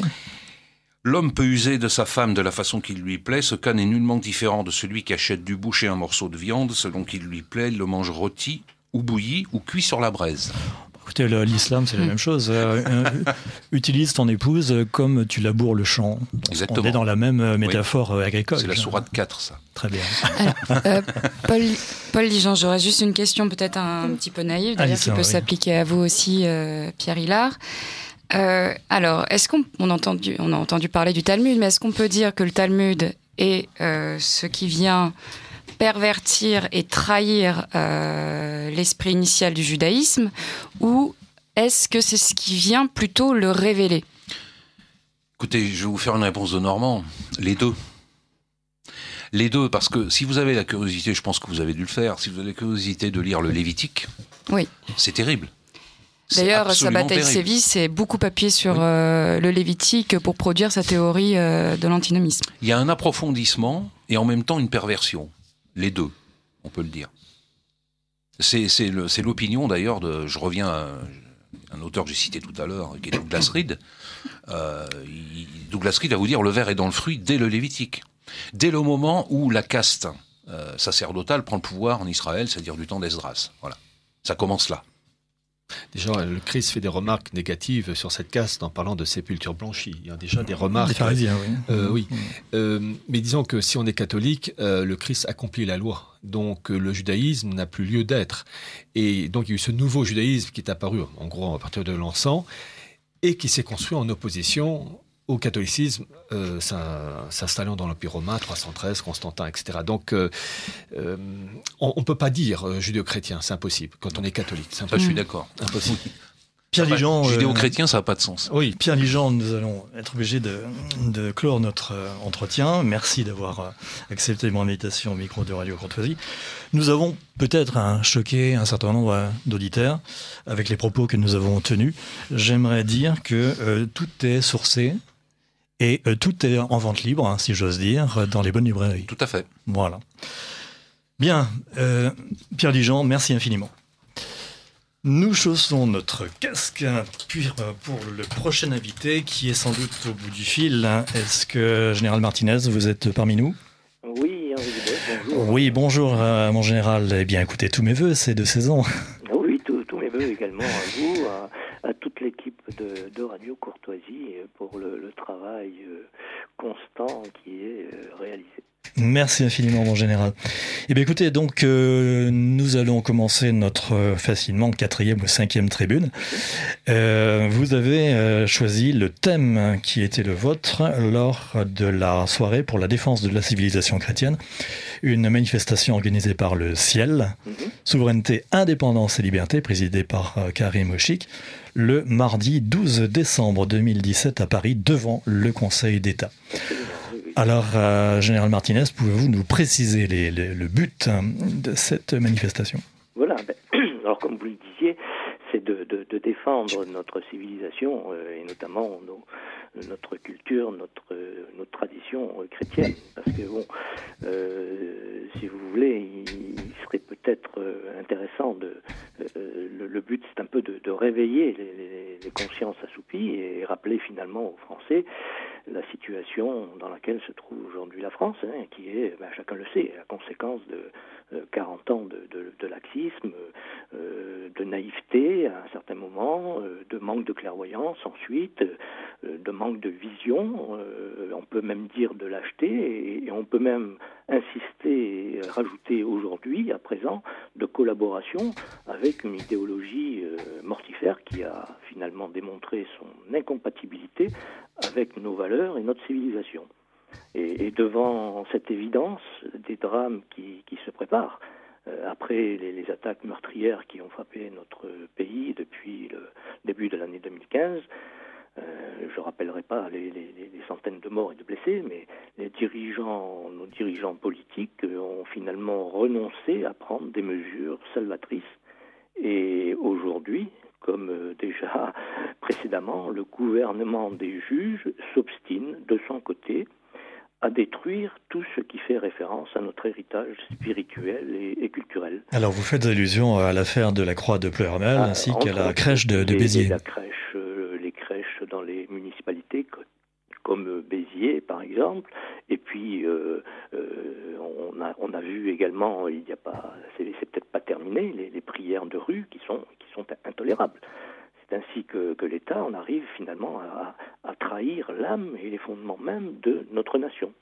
L'homme peut user de sa femme de la façon qu'il lui plaît, ce cas n'est nullement différent de celui qui achète du boucher un morceau de viande, selon qu'il lui plaît, le mange rôti, ou bouilli, ou cuit sur la braise. Écoutez, l'islam, c'est la même chose. Euh, euh, utilise ton épouse comme tu laboures le champ. Exactement. On est dans la même euh, métaphore agricole. C'est la sourate 4, ça. Très bien. Paul, Paul Dijon, j'aurais juste une question peut-être un, petit peu naïve, d'ailleurs, qui peut s'appliquer à vous aussi, Pierre Hillard. Euh, alors, est-ce qu'on on a, entendu, on a entendu parler du Talmud, mais est-ce qu'on peut dire que le Talmud est euh, ce qui vient pervertir et trahir euh, l'esprit initial du judaïsme, ou est-ce que c'est ce qui vient plutôt le révéler Écoutez, je vais vous faire une réponse de Normand. Les deux. Les deux, parce que si vous avez la curiosité, je pense que vous avez dû le faire, si vous avez la curiosité de lire le Lévitique, oui. c'est terrible. D'ailleurs, sa bataille sévit, c'est beaucoup appuyé sur euh, le Lévitique pour produire sa théorie euh, de l'antinomisme. Il y a un approfondissement et en même temps une perversion. Les deux, on peut le dire. C'est l'opinion d'ailleurs de. Je reviens à un auteur que j'ai cité tout à l'heure, qui est Douglas Reed. Euh, Douglas Reed va vous dire le verre est dans le fruit dès le Lévitique. Dès le moment où la caste sacerdotale prend le pouvoir en Israël, c'est-à-dire du temps d'Esdras. Voilà. Ça commence là. Déjà, le Christ fait des remarques négatives sur cette caste en parlant de sépulture blanchie. Il y a déjà des remarques. oui. Euh, mm. euh, mais disons que si on est catholique, euh, le Christ accomplit la loi. Donc le judaïsme n'a plus lieu d'être. Et donc il y a eu ce nouveau judaïsme qui est apparu, en gros, à partir de l'encens, et qui s'est construit en opposition au catholicisme, euh, s'installant dans l'Empire romain, 313, Constantin, etc. Donc, euh, euh, on ne peut pas dire judéo-chrétien, c'est impossible, quand on est catholique. je suis d'accord. Impossible. Pierre Judéo-chrétien, ça n'a pas de sens. Oui, Pierre Ligeant, nous allons être obligés de, clore notre entretien. Merci d'avoir accepté mon invitation au micro de Radio Courtoisie. Nous avons peut-être choqué un certain nombre d'auditeurs avec les propos que nous avons tenus. J'aimerais dire que tout est sourcé et euh, tout est en vente libre, hein, si j'ose dire, dans les bonnes librairies. Tout à fait. Voilà. Bien, euh, Pierre Dijon, merci infiniment. Nous chaussons notre casque hein, euh, pour le prochain invité qui est sans doute au bout du fil. Hein. Est-ce que, Général Martinez, vous êtes parmi nous Oui, bonjour. Oui, bonjour, mon général. Eh bien, écoutez, tous mes voeux, c'est de saison. Oui, tous mes voeux également à vous de, Radio Courtoisie pour le travail euh, constant qui est euh, réalisé. Merci infiniment, mon général. Eh bien, écoutez, donc, euh, nous allons commencer notre euh, facilement quatrième ou cinquième tribune. Euh, vous avez choisi le thème qui était le vôtre lors de la soirée pour la défense de la civilisation chrétienne, une manifestation organisée par le Ciel, mhm. Souveraineté, Indépendance et Liberté, présidée par Karim Oshik, le mardi 12 décembre 2017 à Paris, devant le Conseil d'État. Alors, euh, Général Martinez, pouvez-vous nous préciser le but hein, de cette manifestation Voilà. Ben, alors, comme vous le disiez, c'est de, défendre notre civilisation euh, et notamment notre culture, notre, tradition euh, chrétienne. Parce que, bon, si vous voulez, serait peut-être euh, intéressant de. Euh, le, but, c'est un peu de, réveiller les, consciences assoupies et rappeler finalement aux Français la situation dans laquelle se trouve aujourd'hui la France, hein, qui est, ben, chacun le sait, la conséquence de 40 euh, ans de, laxisme, de naïveté à un certain moment, de manque de clairvoyance ensuite, de manque de vision, on peut même dire de lâcheté, et on peut même insister et rajouter aujourd'hui, à présent, de collaboration avec une idéologie euh, mortifère qui a finalement démontré son incompatibilité avec nos valeurs et notre civilisation. Et, devant cette évidence des drames qui, se préparent, euh, après les, les, attaques meurtrières qui ont frappé notre pays depuis le début de l'année 2015, euh, je ne rappellerai pas les, centaines de morts et de blessés, mais les dirigeants, nos dirigeants politiques euh, ont finalement renoncé à prendre des mesures salvatrices. Et aujourd'hui, comme euh, déjà précédemment, le gouvernement des juges s'obstine de son côté à détruire tout ce qui fait référence à notre héritage spirituel et, culturel. Alors vous faites allusion à l'affaire de la croix de Pleurmel ah, ainsi qu'à la crèche de, Béziers crèches dans les municipalités comme Béziers par exemple. Et puis euh, euh, on, a, vu également, il n'y a pas, c'est, peut-être pas terminé, les, prières de rue qui sont, qui sont intolérables. C'est ainsi que, l'État on arrive finalement à, trahir l'âme et les fondements même de notre nation.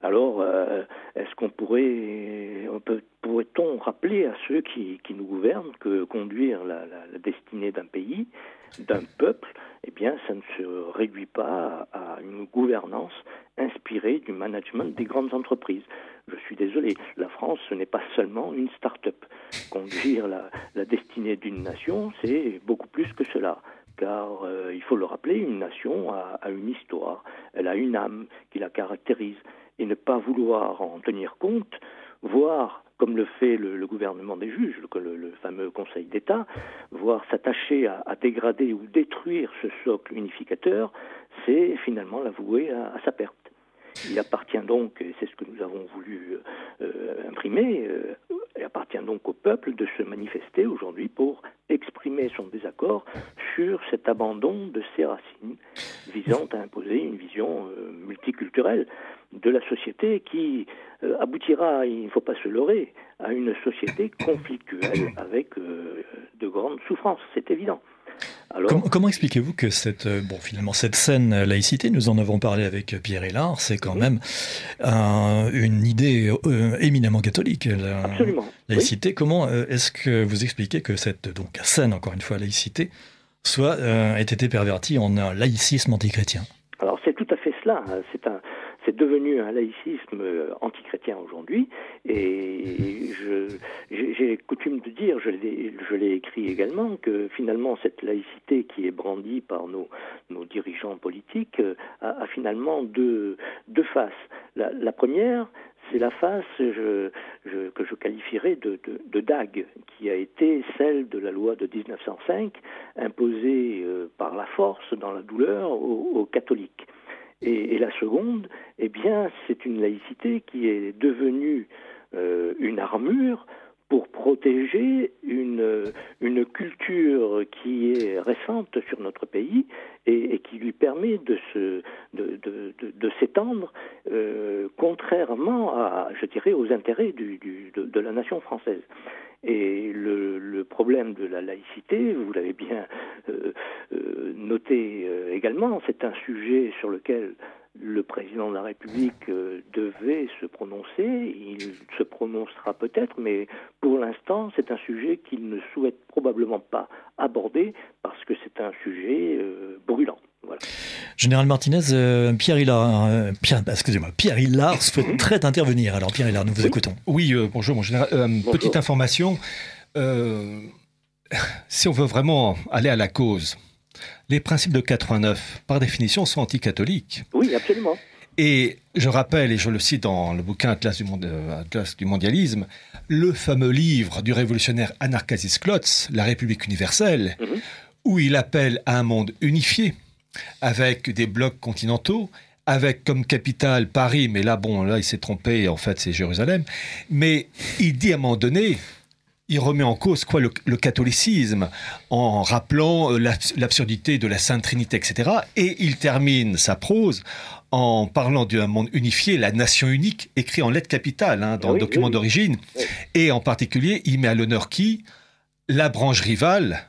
Alors, euh, est-ce qu'on pourrait, on pourrait-on rappeler à ceux qui, nous gouvernent que conduire la destinée d'un pays, d'un peuple, eh bien, ça ne se réduit pas à une gouvernance inspirée du management des grandes entreprises. Je suis désolé, la France, ce n'est pas seulement une start-up. Conduire la, la destinée d'une nation, c'est beaucoup plus que cela car euh, il faut le rappeler, une nation a, une histoire, elle a une âme qui la caractérise, et ne pas vouloir en tenir compte, voire comme le fait le, gouvernement des juges, le, le fameux Conseil d'État, voire s'attacher à, dégrader ou détruire ce socle unificateur, c'est finalement l'avouer à, à sa perte. Il appartient donc, et c'est ce que nous avons voulu euh, euh, imprimer, euh, il appartient donc au peuple de se manifester aujourd'hui pour exprimer son désaccord sur cet abandon de ses racines visant à imposer une vision multiculturelle de la société qui aboutira, il ne faut pas se leurrer, à une société conflictuelle avec de grandes souffrances, c'est évident comment, expliquez-vous que cette, euh, bon, finalement, cette scène euh, laïcité, nous en avons parlé avec euh, Pierre Hélard, c'est quand même une idée éminemment catholique, laïcité. Comment est-ce que vous expliquez que cette donc, scène, encore une fois, laïcité, soit ait été pervertie en un laïcisme antichrétien Alors c'est tout à fait cela. Hein. C'est un, c'est devenu un laïcisme euh, antichrétien aujourd'hui. Et j'ai coutume de dire, je l'ai écrit également, que finalement cette laïcité qui est brandie par nos, dirigeants politiques euh, a, finalement deux, faces. La, première, c'est la face que je qualifierais de, dague, qui a été celle de la loi de 1905, imposée euh, par la force, dans la douleur, aux catholiques. Et, la seconde, eh bien, c'est une laïcité qui est devenue euh, une armure pour protéger une, une culture qui est récente sur notre pays et, qui lui permet de se de, de, de, s'étendre euh, contrairement à je dirais aux intérêts du, du, de, la nation française. Et le, le problème de la laïcité, vous l'avez bien euh, euh, noté également, c'est un sujet sur lequel le président de la République euh, devait se prononcer, il se prononcera peut-être, mais pour l'instant, c'est un sujet qu'il ne souhaite probablement pas aborder parce que c'est un sujet euh, brûlant. Général Martinez, euh, Pierre Hillard, hein, bah, excusez-moi, Pierre Hillard mhm. très intervenir. Alors Pierre Hillard, nous vous écoutons. Oui, bonjour mon général. Petite information. si on veut vraiment aller à la cause, les principes de 89, par définition, sont anticatholiques. Oui, absolument. Et je rappelle, et je le cite dans le bouquin Atlas du, monde, euh, Atlas du mondialisme, le fameux livre du révolutionnaire Anarchasis Klotz, La République universelle, mhm. où il appelle à un monde unifié, avec des blocs continentaux, avec comme capitale Paris, mais là, bon, là, il s'est trompé, en fait, c'est Jérusalem. Mais il dit à un moment donné, il remet en cause quoi le, catholicisme en rappelant euh, l'absurdité de la Sainte Trinité, etc. Et il termine sa prose en parlant d'un monde unifié, la nation unique, écrit en lettres capitales hein, dans le document d'origine. Et en particulier, il met à l'honneur qui La branche rivale,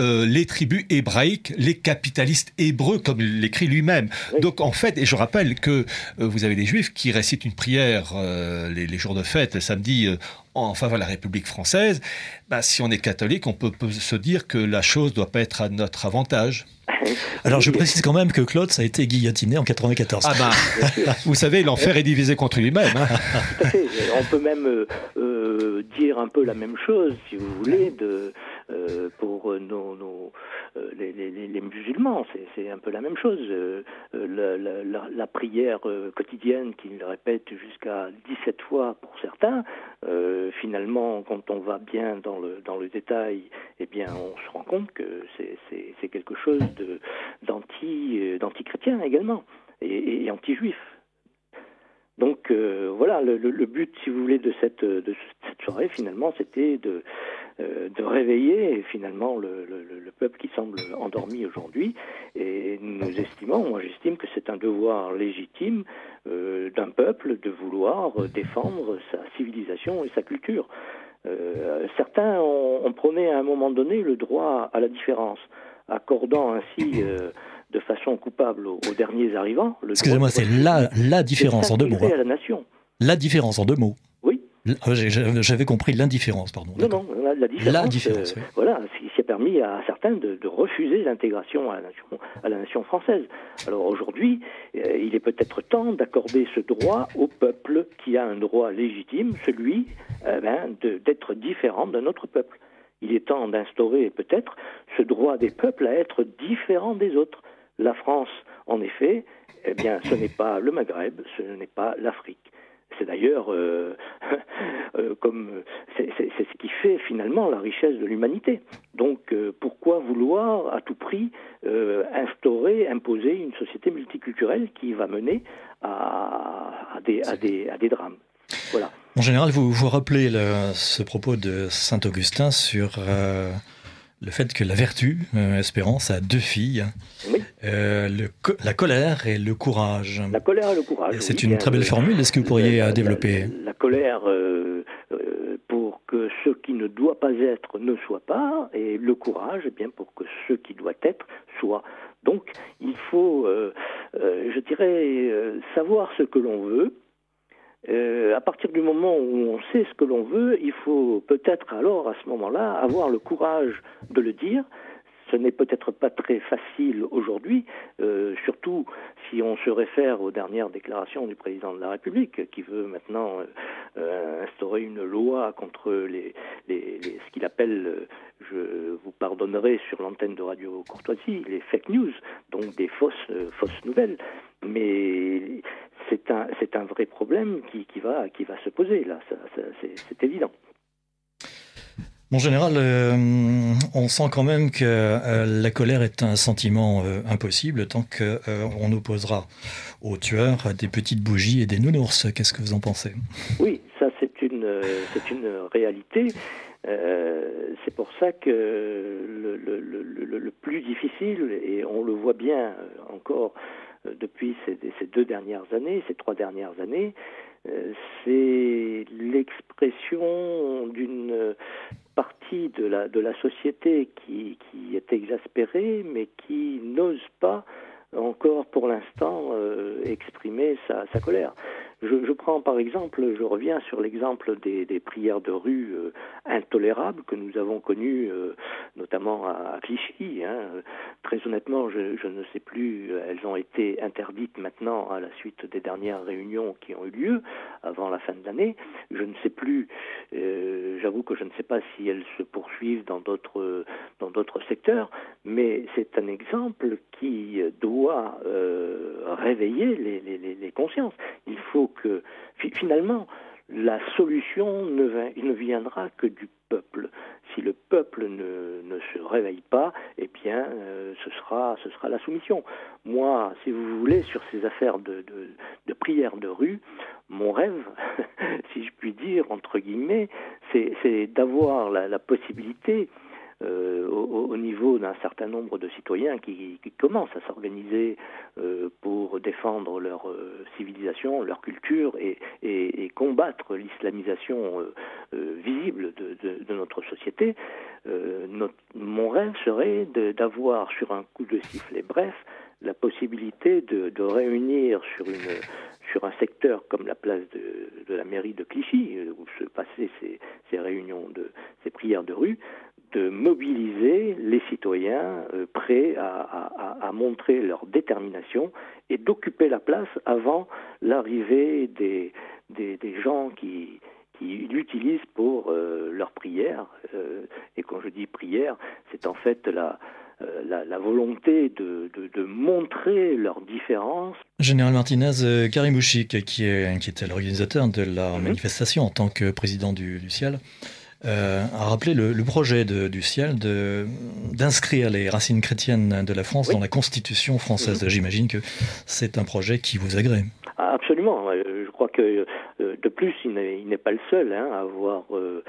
euh, les tribus hébraïques, les capitalistes hébreux, comme l'écrit lui-même. Donc en fait, et je rappelle que euh, vous avez des juifs qui récitent une prière euh, les, jours de fête, le samedi, en faveur de la République française. Bah, si on est catholique, on peut, se dire que la chose doit pas être à notre avantage. Alors je précise quand même que Claude, ça a été guillotiné en 94. Ah ben, vous savez, l'enfer est divisé contre lui-même. Hein. On peut même dire un peu la même chose, si vous voulez, de, euh, pour euh, nos, euh, les, musulmans. C'est un peu la même chose. La, prière quotidienne qu'ils répètent jusqu'à 17 fois pour certains, finalement, quand on va bien dans le, dans le détail, eh bien, on se rend compte que c'est quelque chose d'anti-chrétien également et, anti-juif. Donc voilà, le, le, but, si vous voulez, de cette, de cette soirée, finalement, c'était de, euh, de réveiller finalement le, peuple qui semble endormi aujourd'hui. Et nous estimons, moi j'estime que c'est un devoir légitime euh, d'un peuple de vouloir défendre sa civilisation et sa culture. Euh, certains ont, ont, prôné à un moment donné le droit à la différence, accordant ainsi de façon coupable aux, derniers arrivants. Excusez-moi, c'est la, la différence en deux mots. Hein. La, nation. la différence en deux mots. Ah, j'avais compris l'indifférence, pardon. Non, non, la, euh, Voilà, ce qui a permis à certains de, refuser l'intégration à, la nation française. Alors aujourd'hui, euh, il est peut-être temps d'accorder ce droit au peuple qui a un droit légitime, celui euh, ben, d'être différent d'un autre peuple. Il est temps d'instaurer peut-être ce droit des peuples à être différents des autres. La France, en effet, eh bien, ce n'est pas le Maghreb, ce n'est pas l'Afrique. C'est d'ailleurs euh, euh, comme c'est ce qui fait finalement la richesse de l'humanité. Donc euh, pourquoi vouloir à tout prix instaurer, imposer une société multiculturelle qui va mener à, des, à, des, drames Voilà. En général, vous vous rappelez ce propos de Saint Augustin sur le fait que la vertu, euh, Espérance, a deux filles, euh, le la colère et le courage. La colère et le courage. C'est une très belle formule, est-ce que vous pourriez euh, développer La, colère pour que ce qui ne doit pas être ne soit pas, et le courage eh bien, pour que ce qui doit être soit. Donc il faut, je dirais, savoir ce que l'on veut euh, à partir du moment où on sait ce que l'on veut, il faut peut-être alors, à ce moment-là, avoir le courage de le dire. Ce n'est peut-être pas très facile aujourd'hui, euh, surtout si on se réfère aux dernières déclarations du président de la République, qui veut maintenant euh, instaurer une loi contre ce qu'il appelle je vous pardonnerai sur l'antenne de Radio Courtoisie, les fake news, donc des fausses, fausses nouvelles. Mais c'est un, vrai problème qui, qui, va, qui, va, se poser, là, c'est évident. Mon général, euh, on sent quand même que euh, la colère est un sentiment euh, impossible tant qu'on opposera aux tueurs des petites bougies et des nounours. Qu'est-ce que vous en pensez Oui, ça c'est une, réalité. c'est pour ça que le, le, plus difficile, et on le voit bien encore euh, depuis ces, deux dernières années, ces trois dernières années, euh, c'est l'expression d'une partie de la, société qui, est exaspérée, mais qui n'ose pas encore pour l'instant euh, exprimer sa colère. Je, prends par exemple, je reviens sur l'exemple des, prières de rue euh, intolérables que nous avons connues, euh, notamment à, Clichy. Hein. Très honnêtement, je, ne sais plus, euh, elles ont été interdites maintenant à la suite des dernières réunions qui ont eu lieu avant la fin de l'année. Je ne sais plus, j'avoue que je ne sais pas si elles se poursuivent dans d'autres, dans d'autres secteurs, mais c'est un exemple qui doit réveiller les, les consciences. Il faut que euh, finalement, la solution ne, viendra que du peuple. Si le peuple ne, se réveille pas, eh bien, euh, ce, sera, la soumission. Moi, si vous voulez, sur ces affaires de, de, de prière de rue, mon rêve, si je puis dire, entre guillemets, c'est d'avoir la possibilité euh, au, niveau d'un certain nombre de citoyens qui, commencent à s'organiser euh, pour défendre leur euh, civilisation, leur culture et, combattre l'islamisation visible de, notre société. mon rêve serait d'avoir sur un coup de sifflet bref la possibilité de, réunir sur, une, sur un secteur comme la place de, la mairie de Clichy, euh, où se passaient ces, réunions, de, ces prières de rue, de mobiliser les citoyens euh, prêts à, montrer leur détermination et d'occuper la place avant l'arrivée des, des, gens qui, l'utilisent pour leurs leur prière. Euh, et quand je dis prière, c'est en fait la, euh, la, volonté de, montrer leurs différences. Général Martinez euh, Karimouchik, qui, qui était l'organisateur de la mhm. manifestation en tant que président du, Ciel, euh, a rappelé le, projet du Ciel d'inscrire les racines chrétiennes de la France dans la Constitution française. Mhm. J'imagine que c'est un projet qui vous agrée. Absolument. Euh, je crois que, euh, de plus, il n'est pas le seul hein, à avoir euh,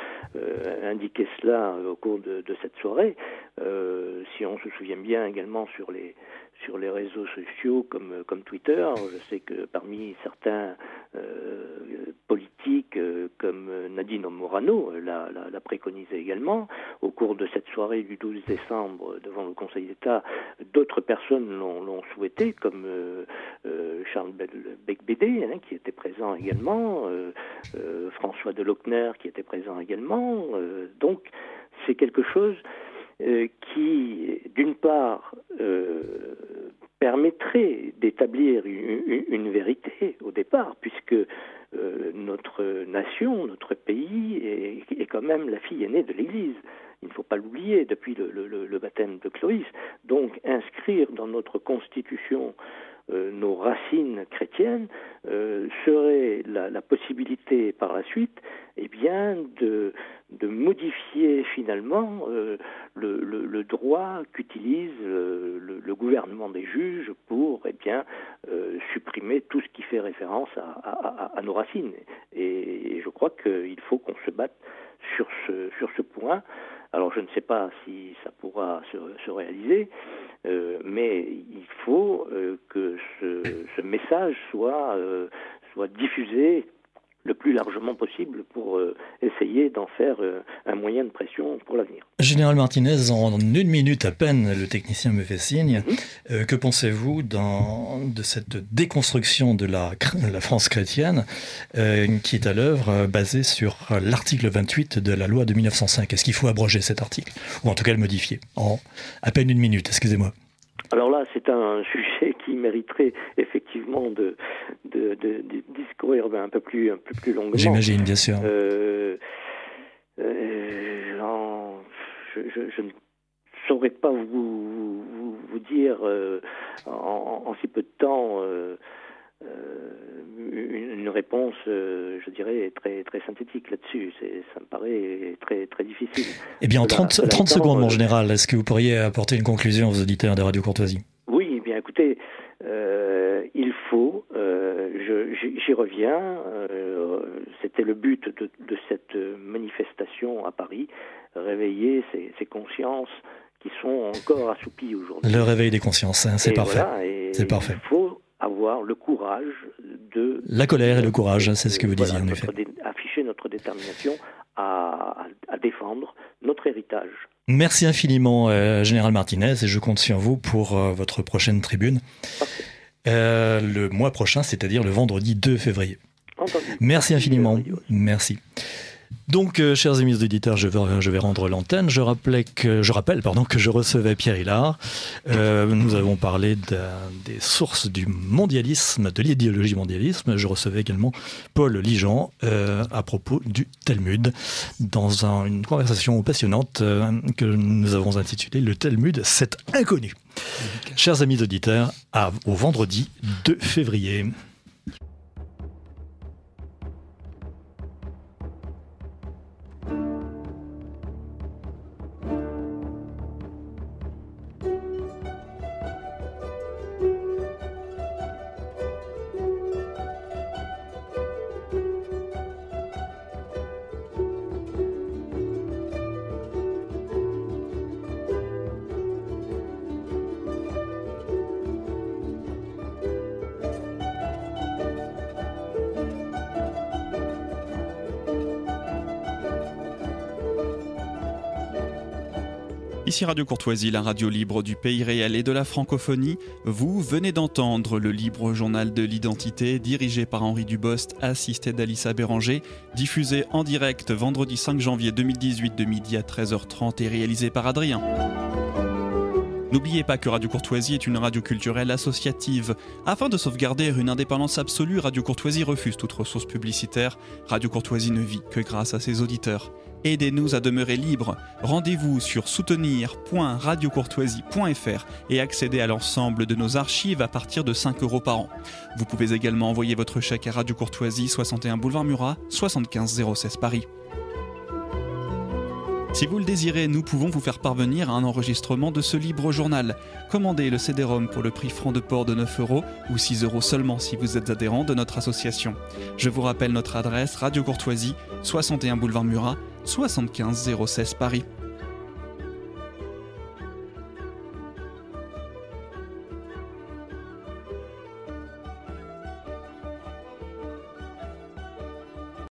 indiqué cela au cours de, cette soirée. si on se souvient bien également sur les, sur les réseaux sociaux comme, euh, comme Twitter. Je sais que parmi certains euh, politiques euh, comme Nadine Morano l'a, préconisé également. Au cours de cette soirée du 12 décembre devant le Conseil d'État, d'autres personnes l'ont, souhaité, comme Charles Becbédé, hein, qui était présent également, François de Lochner, qui était présent également. donc c'est quelque chose euh, qui, d'une part, euh, permettrait d'établir une, vérité au départ, puisque euh, notre nation, notre pays est, quand même la fille aînée de l'Église. Il ne faut pas l'oublier depuis le, baptême de Cloïs. Donc inscrire dans notre constitution euh, nos racines chrétiennes euh, serait la, la, possibilité par la suite eh bien, de, modifier finalement euh, le, le, le, droit qu'utilise euh, le, le, gouvernement des juges pour eh bien, supprimer tout ce qui fait référence à, à, à, nos racines. Et, et, je crois qu'il faut qu'on se batte sur ce, sur ce point. Alors je ne sais pas si ça pourra se, réaliser, euh, mais il faut euh, que ce, ce, message soit, euh, soit diffusé le plus largement possible pour euh, essayer d'en faire euh, un moyen de pression pour l'avenir. Général Martinez, en une minute à peine, le technicien me fait signe. Mhm. Euh, que pensez-vous de cette déconstruction de la, la France chrétienne qui est à l'œuvre basée sur l'article 28 de la loi de 1905 Est-ce qu'il faut abroger cet article Ou en tout cas le modifier en à peine une minute, excusez-moi. Alors là, c'est un sujet mériterait effectivement de, de, discourir un, peu plus, un peu plus longuement. J'imagine, bien sûr. Euh, euh, je, ne saurais pas vous, vous, dire euh, en, si peu de temps. Une, réponse, je dirais, très, très synthétique là-dessus. Ça me paraît très, très difficile. Eh bien, en 30, 30 secondes, mon général, est-ce que vous pourriez apporter une conclusion aux auditeurs de Radio Courtoisie Oui, eh bien, écoutez, euh, il faut, euh, j'y reviens, euh, c'était le but de, cette manifestation à Paris, réveiller ces, consciences qui sont encore assoupies aujourd'hui. Le réveil des consciences, hein, c'est parfait. c'est parfait. Il faut avoir le courage de... La colère et le courage, c'est ce que vous disiez en effet. Afficher notre détermination à défendre notre héritage. Merci infiniment, euh, Général Martinez, et je compte sur vous pour euh, votre prochaine tribune euh, le mois prochain, c'est-à-dire le vendredi 2 février. Merci infiniment. Merci. Donc, euh, chers amis auditeurs, je vais, rendre l'antenne. Je, rappelais je rappelle pardon, que je recevais Pierre Hillard. Euh, nous avons parlé des sources du mondialisme, de l'idéologie mondialisme. Je recevais également Paul Lijan euh, à propos du Talmud dans une conversation passionnante que nous avons intitulée Le Talmud, c'est inconnu. Chers amis auditeurs, au vendredi 2 février. Radio Courtoisie, la radio libre du pays réel et de la francophonie. Vous venez d'entendre le libre journal de l'identité dirigé par Henri Dubost, assisté d'Alissa Béranger, diffusé en direct vendredi 5 janvier 2018 de midi à 13h30 et réalisé par Adrien. N'oubliez pas que Radio Courtoisie est une radio culturelle associative. Afin de sauvegarder une indépendance absolue, Radio Courtoisie refuse toute ressource publicitaire. Radio Courtoisie ne vit que grâce à ses auditeurs. Aidez-nous à demeurer libres. Rendez-vous sur soutenir.radiocourtoisie.fr et accédez à l'ensemble de nos archives à partir de 5 euros par an. Vous pouvez également envoyer votre chèque à Radio Courtoisie, 61 boulevard Murat, 75016 Paris. Si vous le désirez, nous pouvons vous faire parvenir à un enregistrement de ce libre journal. Commandez le CD-ROM pour le prix franc de port de 9 euros ou 6 euros seulement si vous êtes adhérent de notre association. Je vous rappelle notre adresse Radio Courtoisie, 61 boulevard Murat, 75 016 Paris.